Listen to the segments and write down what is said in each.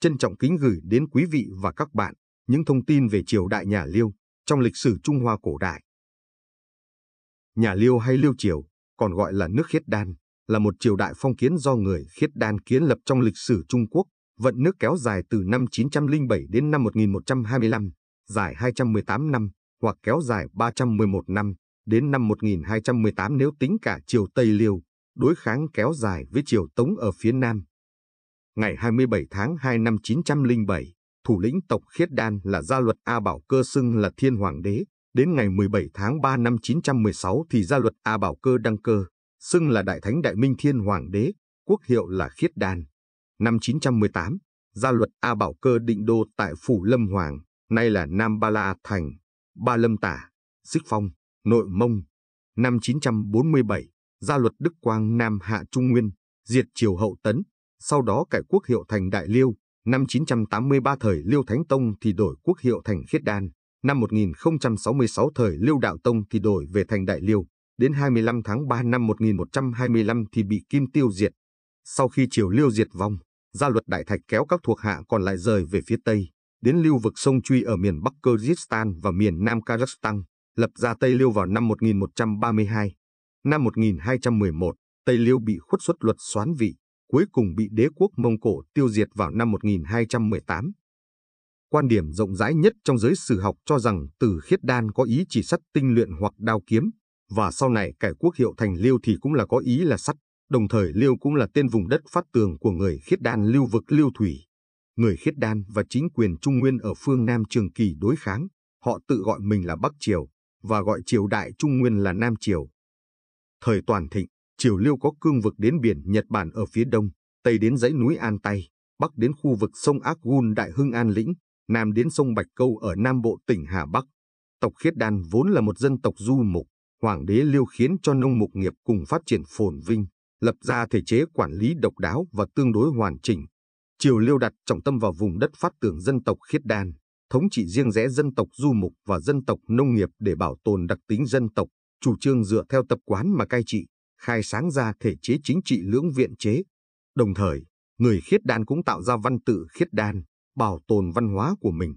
trân trọng kính gửi đến quý vị và các bạn những thông tin về triều đại nhà Liêu trong lịch sử Trung Hoa cổ đại. Nhà Liêu hay Liêu Triều, còn gọi là nước Khiết Đan, là một triều đại phong kiến do người Khiết Đan kiến lập trong lịch sử Trung Quốc, vận nước kéo dài từ năm 907 đến năm 1125, dài 218 năm hoặc kéo dài 311 năm đến năm 1218 nếu tính cả triều Tây Liêu, đối kháng kéo dài với triều Tống ở phía Nam ngày 27 tháng 2 năm 907, thủ lĩnh tộc Khiết Đan là Gia Luật A Bảo Cơ xưng là Thiên Hoàng Đế. Đến ngày 17 tháng 3 năm 916 thì Gia Luật A Bảo Cơ đăng cơ, xưng là Đại Thánh Đại Minh Thiên Hoàng Đế, quốc hiệu là Khiết Đan. Năm 918, Gia Luật A Bảo Cơ định đô tại Phủ Lâm Hoàng, nay là Nam Ba La Thành, Ba Lâm Tả, Xích Phong, Nội Mông. Năm 947, Gia Luật Đức Quang Nam Hạ Trung Nguyên, diệt triều hậu tấn, sau đó cải quốc hiệu thành Đại Liêu, năm 983 thời Liêu Thánh Tông thì đổi quốc hiệu thành Khiết Đan, năm 1066 thời Liêu Đạo Tông thì đổi về thành Đại Liêu, đến 25 tháng 3 năm 1125 thì bị Kim tiêu diệt. Sau khi triều Liêu diệt vong, gia luật Đại Thạch kéo các thuộc hạ còn lại rời về phía Tây, đến lưu vực sông Truy ở miền Bắc Kyrgyzstan và miền Nam Kazakhstan, lập ra Tây Liêu vào năm 1132. Năm 1211, Tây Liêu bị khuất xuất luật xoán vị, cuối cùng bị đế quốc Mông Cổ tiêu diệt vào năm 1218. Quan điểm rộng rãi nhất trong giới sử học cho rằng Từ Khiết Đan có ý chỉ sắt tinh luyện hoặc đao kiếm, và sau này cải quốc hiệu thành Liêu thì cũng là có ý là sắt, đồng thời Liêu cũng là tên vùng đất phát tường của người Khiết Đan lưu vực Liêu Thủy. Người Khiết Đan và chính quyền Trung Nguyên ở phương Nam Trường Kỳ đối kháng, họ tự gọi mình là Bắc Triều, và gọi triều đại Trung Nguyên là Nam Triều. Thời toàn thịnh, Triều Liêu có cương vực đến biển Nhật Bản ở phía đông, tây đến dãy núi An Tây, bắc đến khu vực sông Ác Gun Đại Hưng An Lĩnh, nam đến sông Bạch Câu ở Nam Bộ tỉnh Hà Bắc. Tộc Khiết Đan vốn là một dân tộc du mục, Hoàng đế Liêu khiến cho nông mục nghiệp cùng phát triển phồn vinh, lập ra thể chế quản lý độc đáo và tương đối hoàn chỉnh. Triều Liêu đặt trọng tâm vào vùng đất phát tường dân tộc Khiết Đan, thống trị riêng rẽ dân tộc du mục và dân tộc nông nghiệp để bảo tồn đặc tính dân tộc, chủ trương dựa theo tập quán mà cai trị khai sáng ra thể chế chính trị lưỡng viện chế. Đồng thời, người khiết đan cũng tạo ra văn tự khiết đan, bảo tồn văn hóa của mình.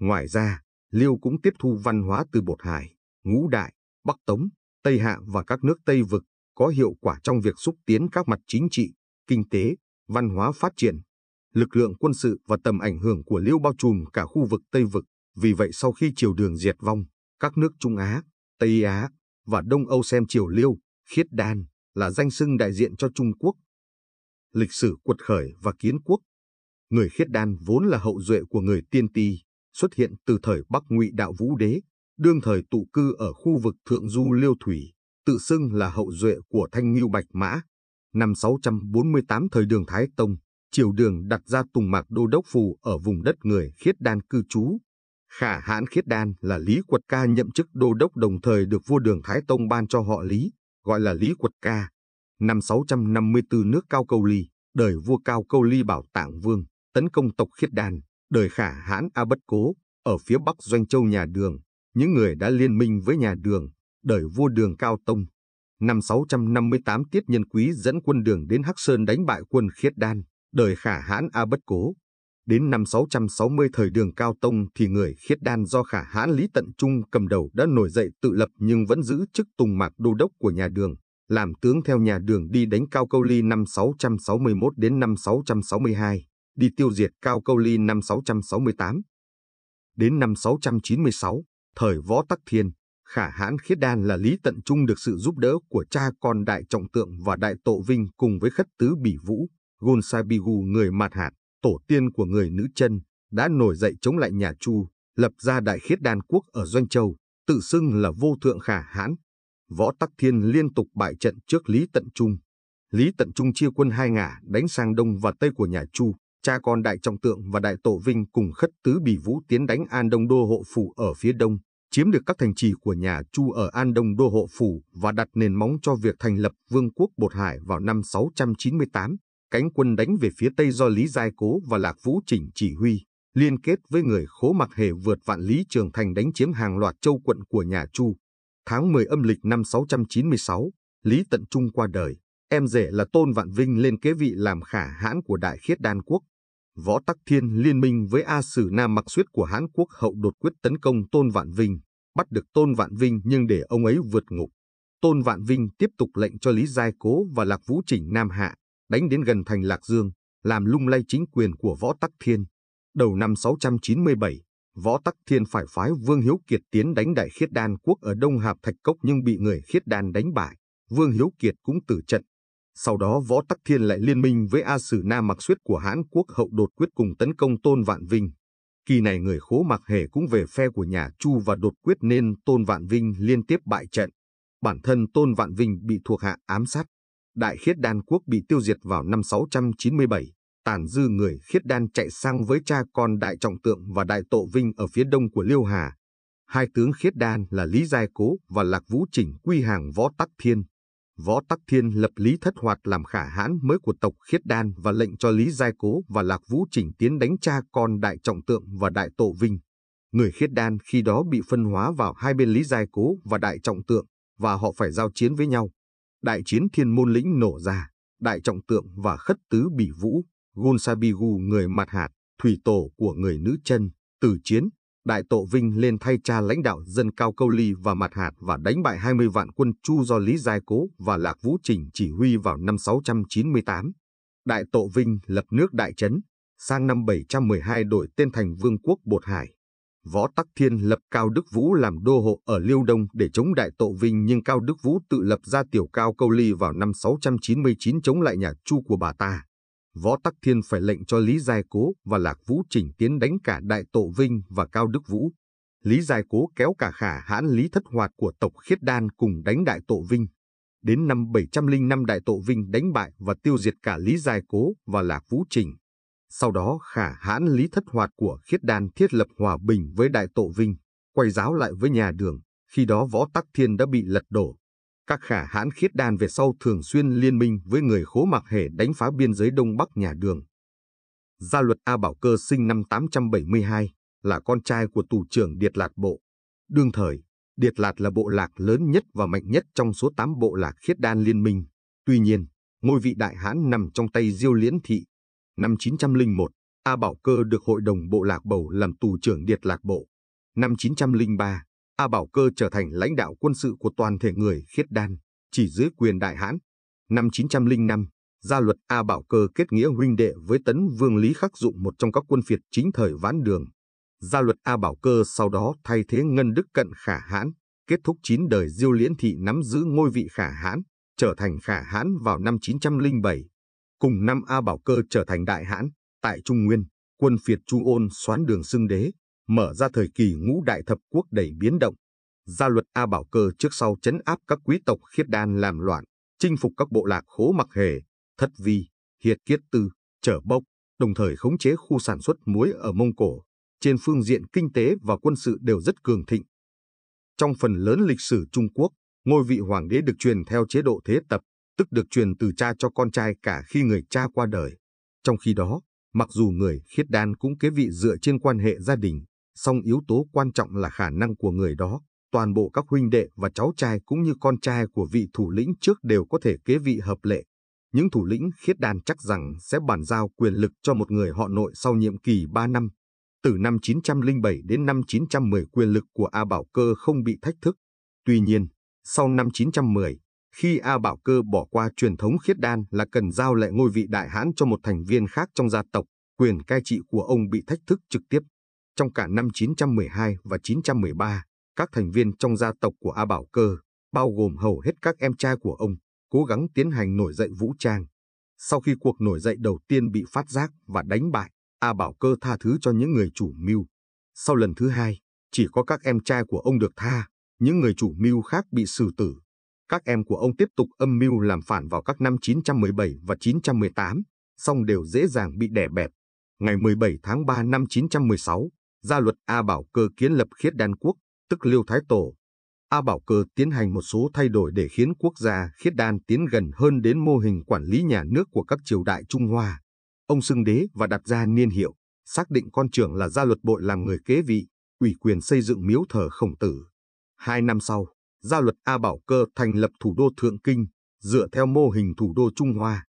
Ngoài ra, Liêu cũng tiếp thu văn hóa từ Bột Hải, Ngũ Đại, Bắc Tống, Tây Hạ và các nước Tây Vực có hiệu quả trong việc xúc tiến các mặt chính trị, kinh tế, văn hóa phát triển. Lực lượng quân sự và tầm ảnh hưởng của Liêu bao trùm cả khu vực Tây Vực, vì vậy sau khi triều đường diệt vong, các nước Trung Á, Tây Á và Đông Âu xem triều Liêu Khiết đan là danh xưng đại diện cho Trung Quốc. Lịch sử quật khởi và kiến quốc. Người khiết đan vốn là hậu duệ của người tiên ti, xuất hiện từ thời Bắc Ngụy Đạo Vũ Đế, đương thời tụ cư ở khu vực Thượng Du Liêu Thủy, tự xưng là hậu duệ của Thanh Ngưu Bạch Mã. Năm 648 thời đường Thái Tông, triều đường đặt ra Tùng Mạc Đô Đốc Phù ở vùng đất người khiết đan cư trú. Khả hãn khiết đan là Lý Quật Ca nhậm chức đô đốc đồng thời được vua đường Thái Tông ban cho họ Lý, gọi là Lý Quật Ca, năm 654 nước Cao Câu Ly, đời vua Cao Câu Ly bảo tạng vương, tấn công tộc Khiết Đan, đời khả hãn A Bất Cố, ở phía bắc Doanh Châu nhà Đường, những người đã liên minh với nhà Đường, đời vua Đường Cao Tông. Năm 658 Tiết Nhân Quý dẫn quân đường đến Hắc Sơn đánh bại quân Khiết Đan, đời khả hãn A Bất Cố, Đến năm 660 thời đường Cao Tông thì người khiết đan do khả hãn Lý Tận Trung cầm đầu đã nổi dậy tự lập nhưng vẫn giữ chức tùng mạc đô đốc của nhà đường, làm tướng theo nhà đường đi đánh Cao Câu Ly năm 661 đến năm 662, đi tiêu diệt Cao Câu Ly năm 668. Đến năm 696, thời Võ Tắc Thiên, khả hãn khiết đan là Lý Tận Trung được sự giúp đỡ của cha con Đại Trọng Tượng và Đại Tộ Vinh cùng với khất tứ Bỉ Vũ, gôn sai bì gù người Mạt Hạt tổ tiên của người nữ chân, đã nổi dậy chống lại nhà Chu, lập ra đại khiết đan quốc ở Doanh Châu, tự xưng là vô thượng khả hãn. Võ Tắc Thiên liên tục bại trận trước Lý Tận Trung. Lý Tận Trung chia quân hai ngả đánh sang đông và tây của nhà Chu, cha con Đại Trọng Tượng và Đại Tổ Vinh cùng khất tứ bì vũ tiến đánh An Đông Đô Hộ Phủ ở phía đông, chiếm được các thành trì của nhà Chu ở An Đông Đô Hộ Phủ và đặt nền móng cho việc thành lập Vương quốc Bột Hải vào năm 698. Cánh quân đánh về phía Tây do Lý Giai Cố và Lạc Vũ Chỉnh chỉ huy, liên kết với người khố mặc hề vượt vạn lý trường thành đánh chiếm hàng loạt châu quận của nhà Chu. Tháng 10 âm lịch năm 696, Lý Tận Trung qua đời, em rể là Tôn Vạn Vinh lên kế vị làm khả hãn của Đại Khiết Đan Quốc. Võ Tắc Thiên liên minh với A Sử Nam Mặc Suyết của Hán Quốc hậu đột quyết tấn công Tôn Vạn Vinh, bắt được Tôn Vạn Vinh nhưng để ông ấy vượt ngục. Tôn Vạn Vinh tiếp tục lệnh cho Lý Giai Cố và Lạc Vũ Chỉnh Nam Hạ, đánh đến gần thành Lạc Dương, làm lung lay chính quyền của Võ Tắc Thiên. Đầu năm 697, Võ Tắc Thiên phải phái Vương Hiếu Kiệt tiến đánh Đại Khiết Đan quốc ở Đông Hạp Thạch Cốc nhưng bị người Khiết Đan đánh bại. Vương Hiếu Kiệt cũng tử trận. Sau đó Võ Tắc Thiên lại liên minh với A Sử Nam Mặc Suyết của Hán quốc hậu đột quyết cùng tấn công Tôn Vạn Vinh. Kỳ này người khố mặc hề cũng về phe của nhà Chu và đột quyết nên Tôn Vạn Vinh liên tiếp bại trận. Bản thân Tôn Vạn Vinh bị thuộc hạ ám sát. Đại khiết đan quốc bị tiêu diệt vào năm 697, tàn dư người khiết đan chạy sang với cha con Đại Trọng Tượng và Đại Tộ Vinh ở phía đông của Liêu Hà. Hai tướng khiết đan là Lý Giai Cố và Lạc Vũ Chỉnh quy hàng Võ Tắc Thiên. Võ Tắc Thiên lập Lý Thất Hoạt làm khả hãn mới của tộc khiết đan và lệnh cho Lý Giai Cố và Lạc Vũ Chỉnh tiến đánh cha con Đại Trọng Tượng và Đại Tộ Vinh. Người khiết đan khi đó bị phân hóa vào hai bên Lý Giai Cố và Đại Trọng Tượng và họ phải giao chiến với nhau đại chiến thiên môn lĩnh nổ ra, đại trọng tượng và khất tứ bỉ vũ, Gunsabigu người mặt hạt, thủy tổ của người nữ chân, từ chiến, đại tổ vinh lên thay cha lãnh đạo dân cao câu ly và mặt hạt và đánh bại 20 vạn quân chu do Lý Giai Cố và Lạc Vũ Trình chỉ huy vào năm 698. Đại tổ vinh lập nước đại trấn, sang năm 712 đổi tên thành Vương quốc Bột Hải. Võ Tắc Thiên lập Cao Đức Vũ làm đô hộ ở Liêu Đông để chống đại tộ Vinh nhưng Cao Đức Vũ tự lập ra tiểu Cao Câu Ly vào năm 699 chống lại nhà Chu của bà ta. Võ Tắc Thiên phải lệnh cho Lý Giai Cố và Lạc Vũ Chỉnh tiến đánh cả đại tộ Vinh và Cao Đức Vũ. Lý Giai Cố kéo cả khả hãn Lý Thất Hoạt của tộc Khiết Đan cùng đánh đại tộ Vinh. Đến năm 705 đại tộ Vinh đánh bại và tiêu diệt cả Lý Giai Cố và Lạc Vũ Chỉnh. Sau đó khả hãn Lý Thất Hoạt của Khiết Đan thiết lập hòa bình với Đại tổ Vinh, quay giáo lại với nhà đường, khi đó võ tắc thiên đã bị lật đổ. Các khả hãn Khiết Đan về sau thường xuyên liên minh với người khố mặc hề đánh phá biên giới Đông Bắc nhà đường. Gia luật A Bảo Cơ sinh năm 872, là con trai của tù trưởng Điệt Lạt Bộ. Đương thời, Điệt Lạt là bộ lạc lớn nhất và mạnh nhất trong số 8 bộ lạc khiết đan liên minh. Tuy nhiên, ngôi vị đại hãn nằm trong tay Diêu Liễn Thị, Năm 901, A Bảo Cơ được Hội đồng Bộ Lạc bầu làm tù trưởng Điệt Lạc Bộ. Năm 903, A Bảo Cơ trở thành lãnh đạo quân sự của toàn thể người khiết đan, chỉ dưới quyền Đại Hãn. Năm 905, gia luật A Bảo Cơ kết nghĩa huynh đệ với tấn vương Lý Khắc Dụng một trong các quân phiệt chính thời vãn đường. Gia luật A Bảo Cơ sau đó thay thế Ngân Đức Cận Khả Hãn, kết thúc chín đời diêu liễn thị nắm giữ ngôi vị Khả Hãn, trở thành Khả Hãn vào năm 907. Cùng năm A Bảo Cơ trở thành đại hãn, tại Trung Nguyên, quân phiệt Chu Ôn xoán đường xưng đế, mở ra thời kỳ ngũ đại thập quốc đầy biến động. Gia luật A Bảo Cơ trước sau chấn áp các quý tộc khiết đan làm loạn, chinh phục các bộ lạc khố mặc hề, thất vi, hiệt kiết tư, trở bốc, đồng thời khống chế khu sản xuất muối ở Mông Cổ, trên phương diện kinh tế và quân sự đều rất cường thịnh. Trong phần lớn lịch sử Trung Quốc, ngôi vị hoàng đế được truyền theo chế độ thế tập, tức được truyền từ cha cho con trai cả khi người cha qua đời. Trong khi đó, mặc dù người khiết đan cũng kế vị dựa trên quan hệ gia đình, song yếu tố quan trọng là khả năng của người đó. Toàn bộ các huynh đệ và cháu trai cũng như con trai của vị thủ lĩnh trước đều có thể kế vị hợp lệ. Những thủ lĩnh khiết đan chắc rằng sẽ bàn giao quyền lực cho một người họ nội sau nhiệm kỳ 3 năm. Từ năm 907 đến năm 910 quyền lực của A Bảo Cơ không bị thách thức. Tuy nhiên, sau năm 910, khi A Bảo Cơ bỏ qua truyền thống khiết đan là cần giao lại ngôi vị đại hãn cho một thành viên khác trong gia tộc, quyền cai trị của ông bị thách thức trực tiếp. Trong cả năm 912 và 913, các thành viên trong gia tộc của A Bảo Cơ, bao gồm hầu hết các em trai của ông, cố gắng tiến hành nổi dậy vũ trang. Sau khi cuộc nổi dậy đầu tiên bị phát giác và đánh bại, A Bảo Cơ tha thứ cho những người chủ mưu. Sau lần thứ hai, chỉ có các em trai của ông được tha, những người chủ mưu khác bị xử tử các em của ông tiếp tục âm mưu làm phản vào các năm 917 và 918, song đều dễ dàng bị đè bẹp. Ngày 17 tháng 3 năm 916, ra luật A Bảo Cơ kiến lập khiết đan quốc, tức Liêu Thái Tổ. A Bảo Cơ tiến hành một số thay đổi để khiến quốc gia khiết đan tiến gần hơn đến mô hình quản lý nhà nước của các triều đại Trung Hoa. Ông xưng đế và đặt ra niên hiệu, xác định con trưởng là gia luật bội làm người kế vị, ủy quyền xây dựng miếu thờ khổng tử. Hai năm sau, giao luật A Bảo Cơ thành lập thủ đô Thượng Kinh, dựa theo mô hình thủ đô Trung Hoa.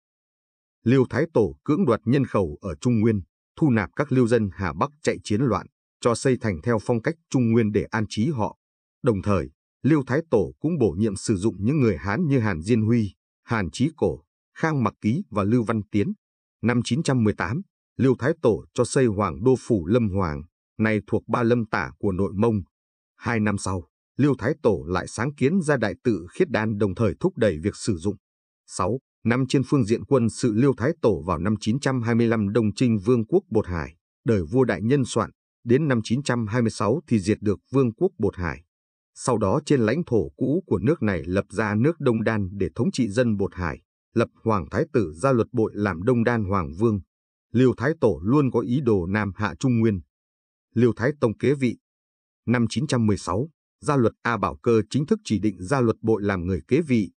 Liêu Thái Tổ cưỡng đoạt nhân khẩu ở Trung Nguyên, thu nạp các lưu dân Hà Bắc chạy chiến loạn, cho xây thành theo phong cách Trung Nguyên để an trí họ. Đồng thời, Liêu Thái Tổ cũng bổ nhiệm sử dụng những người Hán như Hàn Diên Huy, Hàn Chí Cổ, Khang Mặc Ký và Lưu Văn Tiến. Năm 918, Liêu Thái Tổ cho xây Hoàng Đô Phủ Lâm Hoàng, này thuộc Ba Lâm Tả của Nội Mông. Hai năm sau, Liêu Thái Tổ lại sáng kiến ra đại tự khiết đan đồng thời thúc đẩy việc sử dụng. 6. Năm trên phương diện quân sự Liêu Thái Tổ vào năm 925 đồng trinh vương quốc Bột Hải, đời vua đại nhân soạn, đến năm 926 thì diệt được vương quốc Bột Hải. Sau đó trên lãnh thổ cũ của nước này lập ra nước Đông Đan để thống trị dân Bột Hải, lập Hoàng Thái Tử ra luật bội làm Đông Đan Hoàng Vương. Liêu Thái Tổ luôn có ý đồ Nam Hạ Trung Nguyên. Liêu Thái Tông kế vị. Năm 916, gia luật A Bảo Cơ chính thức chỉ định gia luật bội làm người kế vị.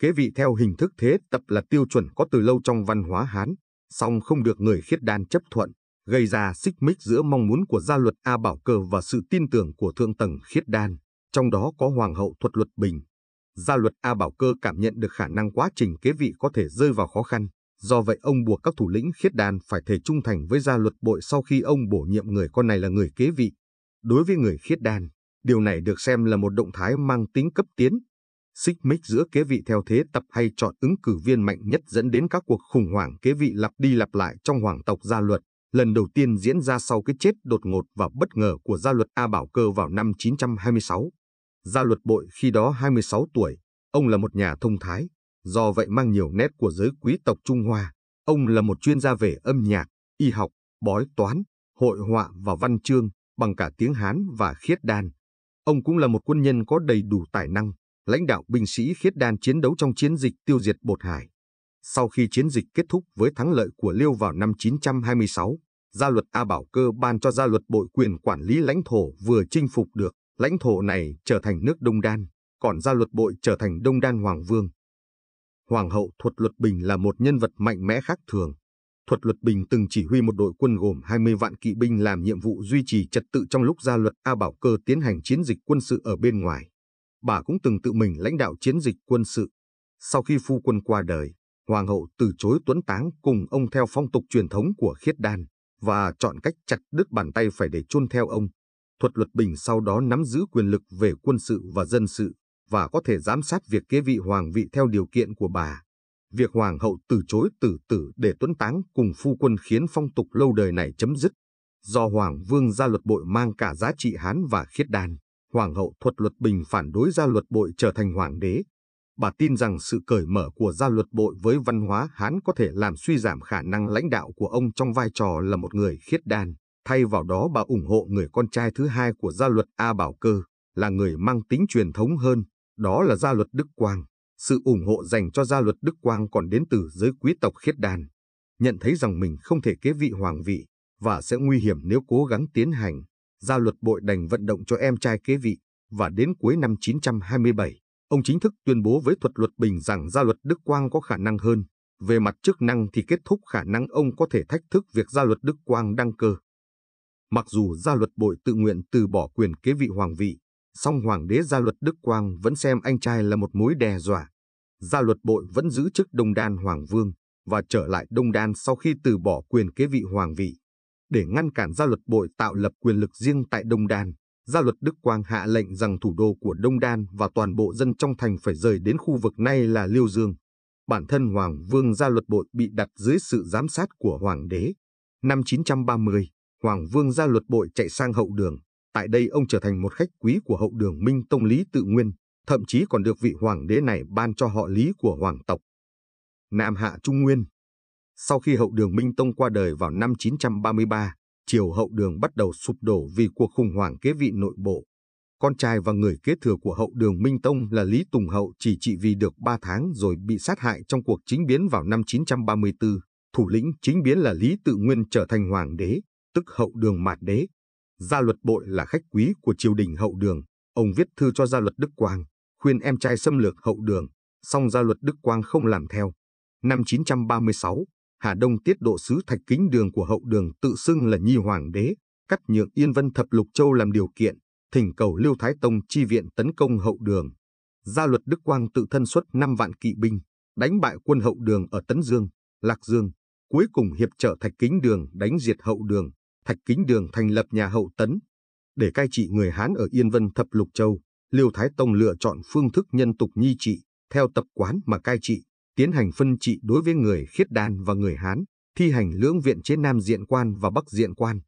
Kế vị theo hình thức thế tập là tiêu chuẩn có từ lâu trong văn hóa Hán, song không được người khiết đan chấp thuận, gây ra xích mích giữa mong muốn của gia luật A Bảo Cơ và sự tin tưởng của thượng tầng khiết đan, trong đó có Hoàng hậu thuật luật bình. Gia luật A Bảo Cơ cảm nhận được khả năng quá trình kế vị có thể rơi vào khó khăn, do vậy ông buộc các thủ lĩnh khiết đan phải thể trung thành với gia luật bội sau khi ông bổ nhiệm người con này là người kế vị. Đối với người khiết đan, Điều này được xem là một động thái mang tính cấp tiến, xích mích giữa kế vị theo thế tập hay chọn ứng cử viên mạnh nhất dẫn đến các cuộc khủng hoảng kế vị lặp đi lặp lại trong hoàng tộc gia luật, lần đầu tiên diễn ra sau cái chết đột ngột và bất ngờ của gia luật A Bảo Cơ vào năm 926. Gia luật bội khi đó 26 tuổi, ông là một nhà thông thái, do vậy mang nhiều nét của giới quý tộc Trung Hoa. Ông là một chuyên gia về âm nhạc, y học, bói toán, hội họa và văn chương bằng cả tiếng Hán và khiết đan. Ông cũng là một quân nhân có đầy đủ tài năng, lãnh đạo binh sĩ khiết đan chiến đấu trong chiến dịch tiêu diệt bột hải. Sau khi chiến dịch kết thúc với thắng lợi của Liêu vào năm 926, gia luật A Bảo Cơ ban cho gia luật bội quyền quản lý lãnh thổ vừa chinh phục được, lãnh thổ này trở thành nước Đông Đan, còn gia luật bội trở thành Đông Đan Hoàng Vương. Hoàng hậu Thuật Luật Bình là một nhân vật mạnh mẽ khác thường, Thuật Luật Bình từng chỉ huy một đội quân gồm 20 vạn kỵ binh làm nhiệm vụ duy trì trật tự trong lúc gia luật A Bảo Cơ tiến hành chiến dịch quân sự ở bên ngoài. Bà cũng từng tự mình lãnh đạo chiến dịch quân sự. Sau khi phu quân qua đời, Hoàng hậu từ chối tuấn táng cùng ông theo phong tục truyền thống của khiết đan và chọn cách chặt đứt bàn tay phải để chôn theo ông. Thuật Luật Bình sau đó nắm giữ quyền lực về quân sự và dân sự và có thể giám sát việc kế vị hoàng vị theo điều kiện của bà. Việc hoàng hậu từ chối tử tử để tuấn táng cùng phu quân khiến phong tục lâu đời này chấm dứt. Do hoàng vương ra luật bội mang cả giá trị Hán và khiết đan, hoàng hậu thuật luật bình phản đối ra luật bội trở thành hoàng đế. Bà tin rằng sự cởi mở của gia luật bội với văn hóa Hán có thể làm suy giảm khả năng lãnh đạo của ông trong vai trò là một người khiết đan. Thay vào đó bà ủng hộ người con trai thứ hai của gia luật A Bảo Cơ, là người mang tính truyền thống hơn, đó là gia luật Đức Quang. Sự ủng hộ dành cho gia luật Đức Quang còn đến từ giới quý tộc khiết đan, nhận thấy rằng mình không thể kế vị hoàng vị và sẽ nguy hiểm nếu cố gắng tiến hành. Gia luật bội đành vận động cho em trai kế vị và đến cuối năm 927, ông chính thức tuyên bố với thuật luật bình rằng gia luật Đức Quang có khả năng hơn. Về mặt chức năng thì kết thúc khả năng ông có thể thách thức việc gia luật Đức Quang đăng cơ. Mặc dù gia luật bội tự nguyện từ bỏ quyền kế vị hoàng vị, song hoàng đế gia luật Đức Quang vẫn xem anh trai là một mối đe dọa. Gia luật bội vẫn giữ chức Đông Đan Hoàng Vương và trở lại Đông Đan sau khi từ bỏ quyền kế vị hoàng vị. Để ngăn cản gia luật bội tạo lập quyền lực riêng tại Đông Đan, gia luật Đức Quang hạ lệnh rằng thủ đô của Đông Đan và toàn bộ dân trong thành phải rời đến khu vực nay là Liêu Dương. Bản thân Hoàng Vương gia luật bội bị đặt dưới sự giám sát của Hoàng đế. Năm 930, Hoàng Vương gia luật bội chạy sang hậu đường, Tại đây ông trở thành một khách quý của hậu đường Minh Tông Lý Tự Nguyên, thậm chí còn được vị hoàng đế này ban cho họ Lý của hoàng tộc. Nam Hạ Trung Nguyên Sau khi hậu đường Minh Tông qua đời vào năm 933, triều hậu đường bắt đầu sụp đổ vì cuộc khủng hoảng kế vị nội bộ. Con trai và người kế thừa của hậu đường Minh Tông là Lý Tùng Hậu chỉ trị vì được 3 tháng rồi bị sát hại trong cuộc chính biến vào năm 934. Thủ lĩnh chính biến là Lý Tự Nguyên trở thành hoàng đế, tức hậu đường mạt đế, Gia luật bội là khách quý của triều đình hậu đường, ông viết thư cho gia luật Đức Quang, khuyên em trai xâm lược hậu đường, song gia luật Đức Quang không làm theo. Năm 936, Hà Đông tiết độ sứ thạch kính đường của hậu đường tự xưng là nhi hoàng đế, cắt nhượng Yên Vân Thập Lục Châu làm điều kiện, thỉnh cầu Lưu Thái Tông chi viện tấn công hậu đường. Gia luật Đức Quang tự thân xuất 5 vạn kỵ binh, đánh bại quân hậu đường ở Tấn Dương, Lạc Dương, cuối cùng hiệp trợ thạch kính đường đánh diệt hậu đường, Thạch Kính Đường thành lập nhà hậu Tấn. Để cai trị người Hán ở Yên Vân Thập Lục Châu, Liêu Thái Tông lựa chọn phương thức nhân tục nhi trị, theo tập quán mà cai trị, tiến hành phân trị đối với người khiết đan và người Hán, thi hành lưỡng viện chế Nam Diện Quan và Bắc Diện Quan.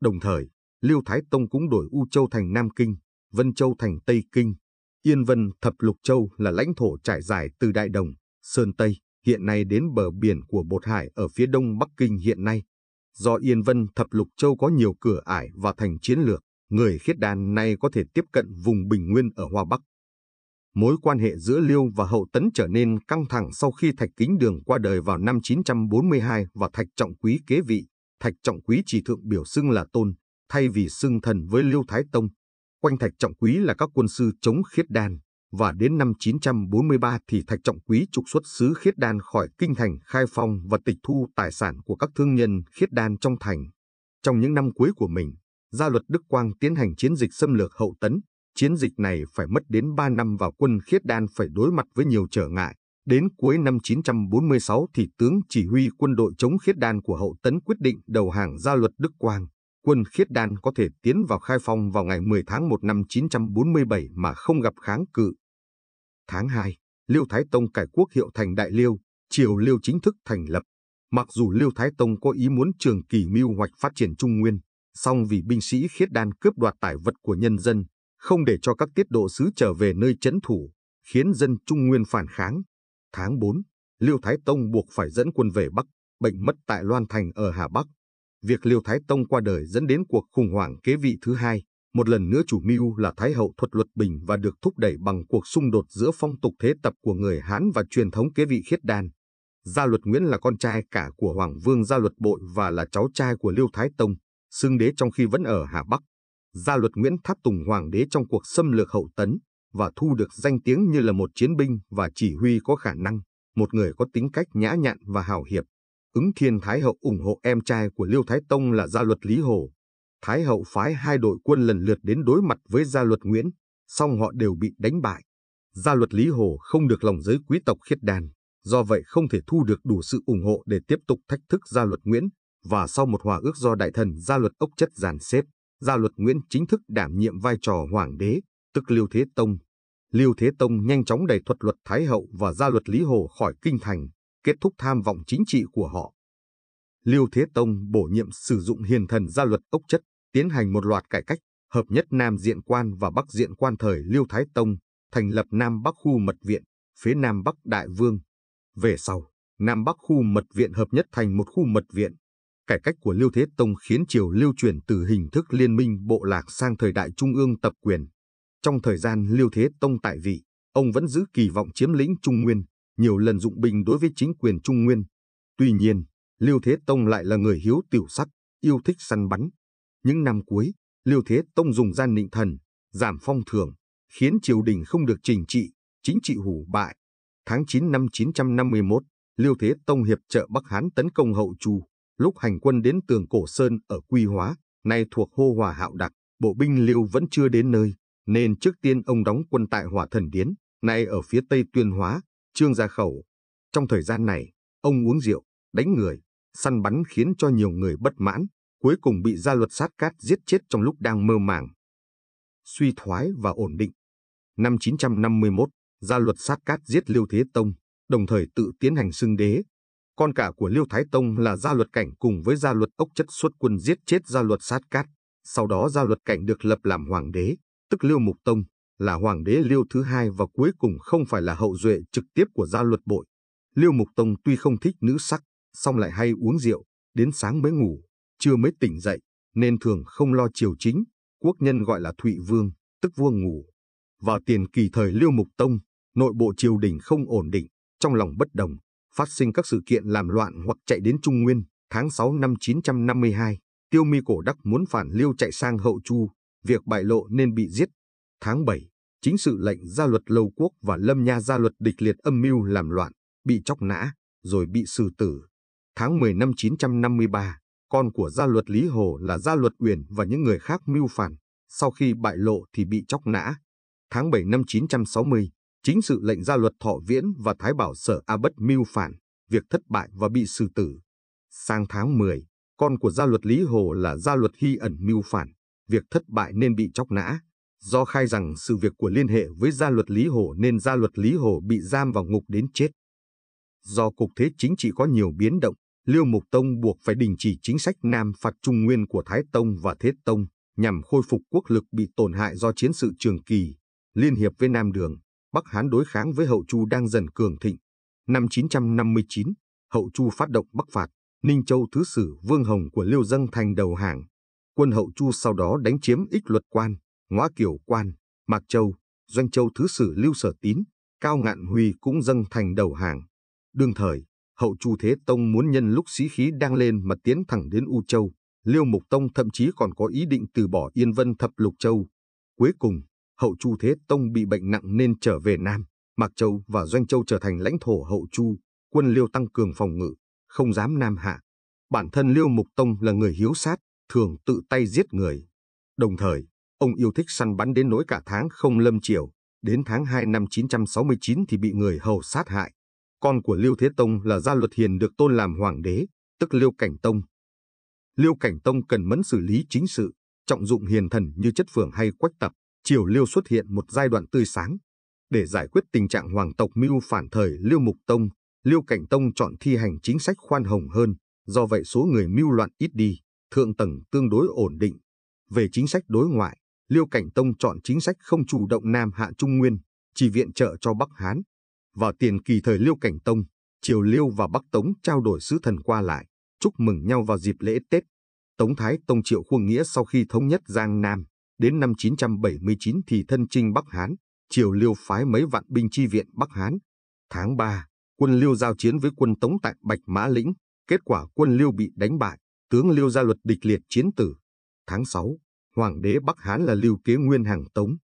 Đồng thời, Liêu Thái Tông cũng đổi U Châu thành Nam Kinh, Vân Châu thành Tây Kinh. Yên Vân Thập Lục Châu là lãnh thổ trải dài từ Đại Đồng, Sơn Tây, hiện nay đến bờ biển của Bột Hải ở phía đông Bắc Kinh hiện nay do Yên Vân Thập Lục Châu có nhiều cửa ải và thành chiến lược, người khiết đan nay có thể tiếp cận vùng Bình Nguyên ở Hoa Bắc. Mối quan hệ giữa Liêu và Hậu Tấn trở nên căng thẳng sau khi Thạch Kính Đường qua đời vào năm 942 và Thạch Trọng Quý kế vị. Thạch Trọng Quý chỉ thượng biểu xưng là tôn, thay vì xưng thần với Liêu Thái Tông. Quanh Thạch Trọng Quý là các quân sư chống khiết đan và đến năm 943 thì Thạch Trọng Quý trục xuất sứ Khiết Đan khỏi kinh thành khai phong và tịch thu tài sản của các thương nhân Khiết Đan trong thành. Trong những năm cuối của mình, gia luật Đức Quang tiến hành chiến dịch xâm lược hậu tấn. Chiến dịch này phải mất đến 3 năm và quân Khiết Đan phải đối mặt với nhiều trở ngại. Đến cuối năm 946 thì tướng chỉ huy quân đội chống Khiết Đan của hậu tấn quyết định đầu hàng gia luật Đức Quang quân khiết đan có thể tiến vào khai phong vào ngày 10 tháng 1 năm 947 mà không gặp kháng cự. Tháng 2, Liêu Thái Tông cải quốc hiệu thành Đại Liêu, triều Liêu chính thức thành lập. Mặc dù Liêu Thái Tông có ý muốn trường kỳ mưu hoạch phát triển Trung Nguyên, song vì binh sĩ khiết đan cướp đoạt tài vật của nhân dân, không để cho các tiết độ sứ trở về nơi chấn thủ, khiến dân Trung Nguyên phản kháng. Tháng 4, Liêu Thái Tông buộc phải dẫn quân về Bắc, bệnh mất tại Loan Thành ở Hà Bắc. Việc Liêu Thái Tông qua đời dẫn đến cuộc khủng hoảng kế vị thứ hai, một lần nữa chủ mưu là Thái hậu thuật luật bình và được thúc đẩy bằng cuộc xung đột giữa phong tục thế tập của người Hán và truyền thống kế vị khiết đan. Gia luật Nguyễn là con trai cả của Hoàng vương Gia luật bội và là cháu trai của Liêu Thái Tông, xưng đế trong khi vẫn ở Hà Bắc. Gia luật Nguyễn tháp tùng hoàng đế trong cuộc xâm lược hậu tấn và thu được danh tiếng như là một chiến binh và chỉ huy có khả năng, một người có tính cách nhã nhặn và hào hiệp. Ứng Thiên Thái Hậu ủng hộ em trai của Liêu Thái Tông là Gia luật Lý Hồ, Thái hậu phái hai đội quân lần lượt đến đối mặt với gia luật Nguyễn, song họ đều bị đánh bại. Gia luật Lý Hồ không được lòng giới quý tộc khiết đàn, do vậy không thể thu được đủ sự ủng hộ để tiếp tục thách thức gia luật Nguyễn, và sau một hòa ước do đại thần gia luật ốc chất giàn xếp, gia luật Nguyễn chính thức đảm nhiệm vai trò hoàng đế, tức Liêu Thế Tông. Liêu Thế Tông nhanh chóng đẩy thuật luật Thái Hậu và gia luật Lý Hồ khỏi kinh thành, kết thúc tham vọng chính trị của họ. Liêu Thế Tông bổ nhiệm sử dụng hiền thần gia luật ốc chất tiến hành một loạt cải cách, hợp nhất Nam Diện Quan và Bắc Diện Quan thời Liêu Thái Tông, thành lập Nam Bắc Khu Mật Viện, phía Nam Bắc Đại Vương. Về sau, Nam Bắc Khu Mật Viện hợp nhất thành một khu mật viện. Cải cách của Liêu Thế Tông khiến triều lưu chuyển từ hình thức liên minh bộ lạc sang thời đại trung ương tập quyền. Trong thời gian Liêu Thế Tông tại vị, ông vẫn giữ kỳ vọng chiếm lĩnh Trung Nguyên, nhiều lần dụng binh đối với chính quyền Trung Nguyên. Tuy nhiên, Liêu Thế Tông lại là người hiếu tiểu sắc, yêu thích săn bắn, những năm cuối, Liêu Thế Tông dùng gian nịnh thần, giảm phong thưởng, khiến triều đình không được trình trị, chính trị hủ bại. Tháng 9 năm 951, Liêu Thế Tông hiệp trợ Bắc Hán tấn công Hậu Chu, lúc hành quân đến tường Cổ Sơn ở Quy Hóa, nay thuộc Hô Hòa Hạo Đặc, bộ binh Liêu vẫn chưa đến nơi, nên trước tiên ông đóng quân tại Hỏa Thần Điến, nay ở phía Tây Tuyên Hóa, Trương Gia Khẩu. Trong thời gian này, ông uống rượu, đánh người, săn bắn khiến cho nhiều người bất mãn, cuối cùng bị gia luật sát cát giết chết trong lúc đang mơ màng. Suy thoái và ổn định Năm 951, gia luật sát cát giết Liêu Thế Tông, đồng thời tự tiến hành xưng đế. Con cả của Liêu Thái Tông là gia luật cảnh cùng với gia luật ốc chất xuất quân giết chết gia luật sát cát. Sau đó gia luật cảnh được lập làm hoàng đế, tức Liêu Mục Tông, là hoàng đế Liêu thứ hai và cuối cùng không phải là hậu duệ trực tiếp của gia luật bội. Liêu Mục Tông tuy không thích nữ sắc, song lại hay uống rượu, đến sáng mới ngủ chưa mới tỉnh dậy, nên thường không lo triều chính, quốc nhân gọi là Thụy Vương, tức vua ngủ. Vào tiền kỳ thời Liêu Mục Tông, nội bộ triều đình không ổn định, trong lòng bất đồng, phát sinh các sự kiện làm loạn hoặc chạy đến Trung Nguyên. Tháng 6 năm 952, Tiêu Mi Cổ Đắc muốn phản Liêu chạy sang Hậu Chu, việc bại lộ nên bị giết. Tháng 7, chính sự lệnh ra luật Lâu Quốc và Lâm Nha ra luật địch liệt âm mưu làm loạn, bị chóc nã, rồi bị xử tử. Tháng 10 năm 953, con của gia luật Lý Hồ là gia luật Uyển và những người khác mưu phản, sau khi bại lộ thì bị chóc nã. Tháng 7 năm 960, chính sự lệnh gia luật Thọ Viễn và Thái Bảo Sở A Bất mưu phản, việc thất bại và bị xử tử. Sang tháng 10, con của gia luật Lý Hồ là gia luật Hy ẩn mưu phản, việc thất bại nên bị chóc nã. Do khai rằng sự việc của liên hệ với gia luật Lý Hồ nên gia luật Lý Hồ bị giam vào ngục đến chết. Do cục thế chính trị có nhiều biến động, Liêu Mục Tông buộc phải đình chỉ chính sách Nam phạt Trung Nguyên của Thái Tông và Thế Tông nhằm khôi phục quốc lực bị tổn hại do chiến sự Trường Kỳ, liên hiệp với Nam Đường, Bắc Hán đối kháng với Hậu Chu đang dần cường thịnh. Năm 959, Hậu Chu phát động Bắc phạt, Ninh Châu Thứ Sử Vương Hồng của Liêu Dâng thành đầu hàng. Quân Hậu Chu sau đó đánh chiếm ích luật quan, ngõ kiểu quan, Mạc Châu, Doanh Châu Thứ Sử Lưu Sở Tín, Cao Ngạn Huy cũng dâng thành đầu hàng. Đương thời, hậu Chu Thế Tông muốn nhân lúc sĩ khí đang lên mà tiến thẳng đến U Châu. Liêu Mục Tông thậm chí còn có ý định từ bỏ Yên Vân Thập Lục Châu. Cuối cùng, hậu Chu Thế Tông bị bệnh nặng nên trở về Nam, Mạc Châu và Doanh Châu trở thành lãnh thổ hậu Chu, quân Liêu tăng cường phòng ngự, không dám Nam Hạ. Bản thân Liêu Mục Tông là người hiếu sát, thường tự tay giết người. Đồng thời, ông yêu thích săn bắn đến nỗi cả tháng không lâm triều, đến tháng 2 năm 969 thì bị người hầu sát hại con của Liêu Thế Tông là Gia Luật Hiền được tôn làm hoàng đế, tức Liêu Cảnh Tông. Liêu Cảnh Tông cần mẫn xử lý chính sự, trọng dụng hiền thần như chất phường hay quách tập, chiều Liêu xuất hiện một giai đoạn tươi sáng. Để giải quyết tình trạng hoàng tộc mưu phản thời Liêu Mục Tông, Liêu Cảnh Tông chọn thi hành chính sách khoan hồng hơn, do vậy số người mưu loạn ít đi, thượng tầng tương đối ổn định. Về chính sách đối ngoại, Liêu Cảnh Tông chọn chính sách không chủ động Nam Hạ Trung Nguyên, chỉ viện trợ cho Bắc Hán, vào tiền kỳ thời Liêu Cảnh Tông, Triều Liêu và Bắc Tống trao đổi sứ thần qua lại, chúc mừng nhau vào dịp lễ Tết. Tống Thái Tông Triệu Khuông Nghĩa sau khi thống nhất Giang Nam, đến năm 979 thì thân chinh Bắc Hán, Triều Liêu phái mấy vạn binh chi viện Bắc Hán. Tháng 3, quân Liêu giao chiến với quân Tống tại Bạch Mã Lĩnh, kết quả quân Liêu bị đánh bại, tướng Liêu ra luật địch liệt chiến tử. Tháng 6, Hoàng đế Bắc Hán là Liêu Kế Nguyên hàng Tống.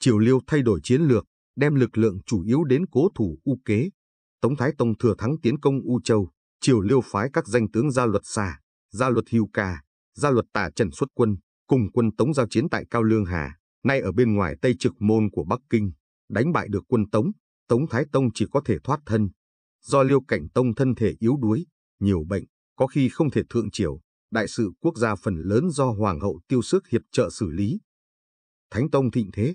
Triều Liêu thay đổi chiến lược, đem lực lượng chủ yếu đến cố thủ U Kế. Tống Thái Tông thừa thắng tiến công U Châu, triều liêu phái các danh tướng gia luật xà, gia luật hưu ca, gia luật tả trần xuất quân, cùng quân Tống giao chiến tại Cao Lương Hà, nay ở bên ngoài Tây Trực Môn của Bắc Kinh, đánh bại được quân Tống, Tống Thái Tông chỉ có thể thoát thân. Do Liêu Cảnh Tông thân thể yếu đuối, nhiều bệnh, có khi không thể thượng triều, đại sự quốc gia phần lớn do Hoàng hậu Tiêu Sức hiệp trợ xử lý. Thánh Tông thịnh thế,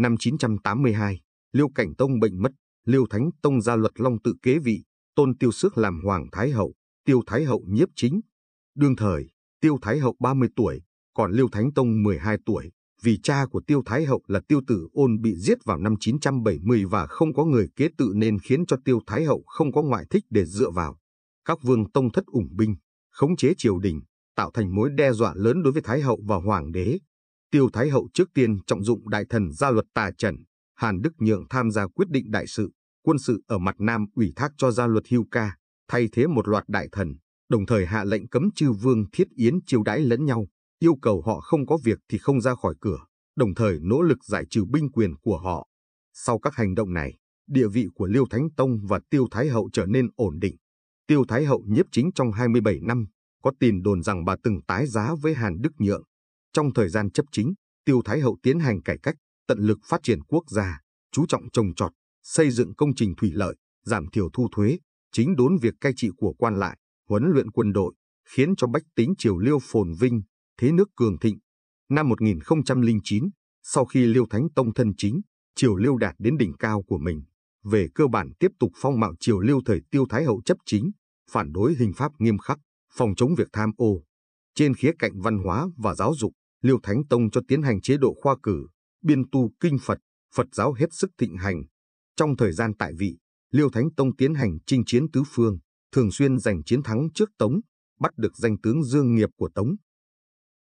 Năm 982, Liêu Cảnh Tông bệnh mất, Liêu Thánh Tông ra luật Long tự kế vị, tôn Tiêu Sước làm Hoàng Thái Hậu, Tiêu Thái Hậu nhiếp chính. Đương thời, Tiêu Thái Hậu 30 tuổi, còn Liêu Thánh Tông 12 tuổi, vì cha của Tiêu Thái Hậu là Tiêu Tử Ôn bị giết vào năm 970 và không có người kế tự nên khiến cho Tiêu Thái Hậu không có ngoại thích để dựa vào. Các vương tông thất ủng binh, khống chế triều đình, tạo thành mối đe dọa lớn đối với Thái Hậu và Hoàng đế. Tiêu Thái Hậu trước tiên trọng dụng đại thần gia luật tà trần, Hàn Đức Nhượng tham gia quyết định đại sự, quân sự ở mặt Nam ủy thác cho gia luật hưu ca, thay thế một loạt đại thần, đồng thời hạ lệnh cấm chư vương thiết yến chiêu đãi lẫn nhau, yêu cầu họ không có việc thì không ra khỏi cửa, đồng thời nỗ lực giải trừ binh quyền của họ. Sau các hành động này, địa vị của Liêu Thánh Tông và Tiêu Thái Hậu trở nên ổn định. Tiêu Thái Hậu nhiếp chính trong 27 năm, có tin đồn rằng bà từng tái giá với Hàn Đức Nhượng, trong thời gian chấp chính, Tiêu Thái Hậu tiến hành cải cách, tận lực phát triển quốc gia, chú trọng trồng trọt, xây dựng công trình thủy lợi, giảm thiểu thu thuế, chính đốn việc cai trị của quan lại, huấn luyện quân đội, khiến cho bách tính triều liêu phồn vinh, thế nước cường thịnh. Năm 1009, sau khi Liêu Thánh Tông thân chính, triều liêu đạt đến đỉnh cao của mình, về cơ bản tiếp tục phong mạo triều liêu thời Tiêu Thái Hậu chấp chính, phản đối hình pháp nghiêm khắc, phòng chống việc tham ô. Trên khía cạnh văn hóa và giáo dục, Liêu Thánh Tông cho tiến hành chế độ khoa cử, biên tu kinh Phật, Phật giáo hết sức thịnh hành. Trong thời gian tại vị, Liêu Thánh Tông tiến hành chinh chiến tứ phương, thường xuyên giành chiến thắng trước Tống, bắt được danh tướng Dương Nghiệp của Tống.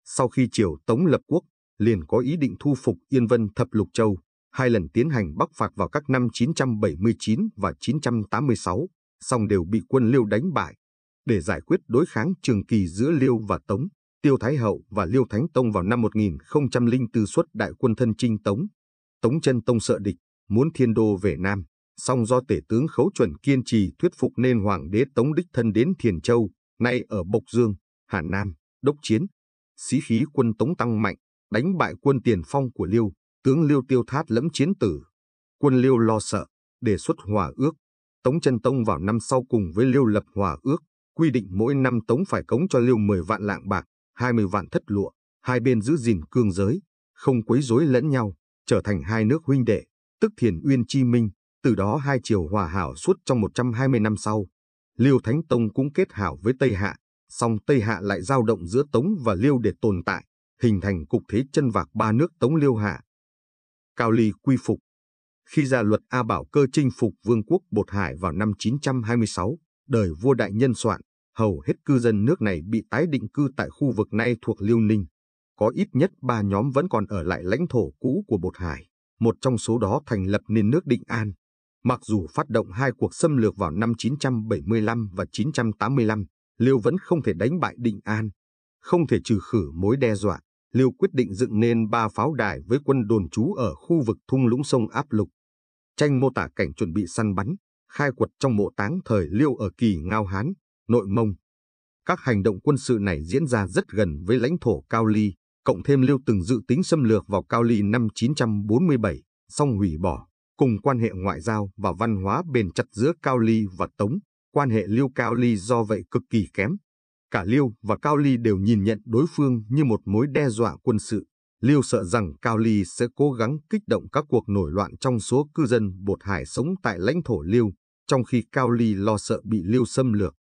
Sau khi triều Tống lập quốc, liền có ý định thu phục Yên Vân Thập Lục Châu, hai lần tiến hành bắc phạt vào các năm 979 và 986, song đều bị quân Liêu đánh bại. Để giải quyết đối kháng trường kỳ giữa Liêu và Tống, Tiêu Thái Hậu và Liêu Thánh Tông vào năm 1004 xuất đại quân thân chinh Tống. Tống chân Tông sợ địch, muốn thiên đô về Nam, song do tể tướng Khấu Chuẩn kiên trì thuyết phục nên Hoàng đế Tống đích thân đến Thiền Châu, nay ở Bộc Dương, Hà Nam, đốc chiến. Sĩ khí quân Tống tăng mạnh, đánh bại quân tiền phong của Liêu, tướng Liêu Tiêu Thát lẫm chiến tử. Quân Liêu lo sợ, đề xuất hòa ước. Tống chân Tông vào năm sau cùng với Liêu lập hòa ước, quy định mỗi năm Tống phải cống cho Liêu 10 vạn lạng bạc hai mươi vạn thất lụa, hai bên giữ gìn cương giới, không quấy rối lẫn nhau, trở thành hai nước huynh đệ, tức Thiền Uyên Chi Minh, từ đó hai triều hòa hảo suốt trong 120 năm sau. Liêu Thánh Tông cũng kết hảo với Tây Hạ, song Tây Hạ lại giao động giữa Tống và Liêu để tồn tại, hình thành cục thế chân vạc ba nước Tống Liêu Hạ. Cao Ly quy phục Khi ra luật A Bảo Cơ chinh phục Vương quốc Bột Hải vào năm 926, đời vua đại nhân soạn, hầu hết cư dân nước này bị tái định cư tại khu vực nay thuộc Liêu Ninh. Có ít nhất ba nhóm vẫn còn ở lại lãnh thổ cũ của Bột Hải, một trong số đó thành lập nên nước Định An. Mặc dù phát động hai cuộc xâm lược vào năm 975 và 985, Liêu vẫn không thể đánh bại Định An. Không thể trừ khử mối đe dọa, Liêu quyết định dựng nên ba pháo đài với quân đồn trú ở khu vực thung lũng sông Áp Lục. Tranh mô tả cảnh chuẩn bị săn bắn, khai quật trong mộ táng thời Liêu ở kỳ Ngao Hán, Nội Mông. Các hành động quân sự này diễn ra rất gần với lãnh thổ Cao Ly, cộng thêm Liêu từng dự tính xâm lược vào Cao Ly năm 947, song hủy bỏ, cùng quan hệ ngoại giao và văn hóa bền chặt giữa Cao Ly và Tống, quan hệ Liêu-Cao Ly do vậy cực kỳ kém. Cả Liêu và Cao Ly đều nhìn nhận đối phương như một mối đe dọa quân sự. Liêu sợ rằng Cao Ly sẽ cố gắng kích động các cuộc nổi loạn trong số cư dân bột hải sống tại lãnh thổ Liêu, trong khi Cao Ly lo sợ bị Liêu xâm lược.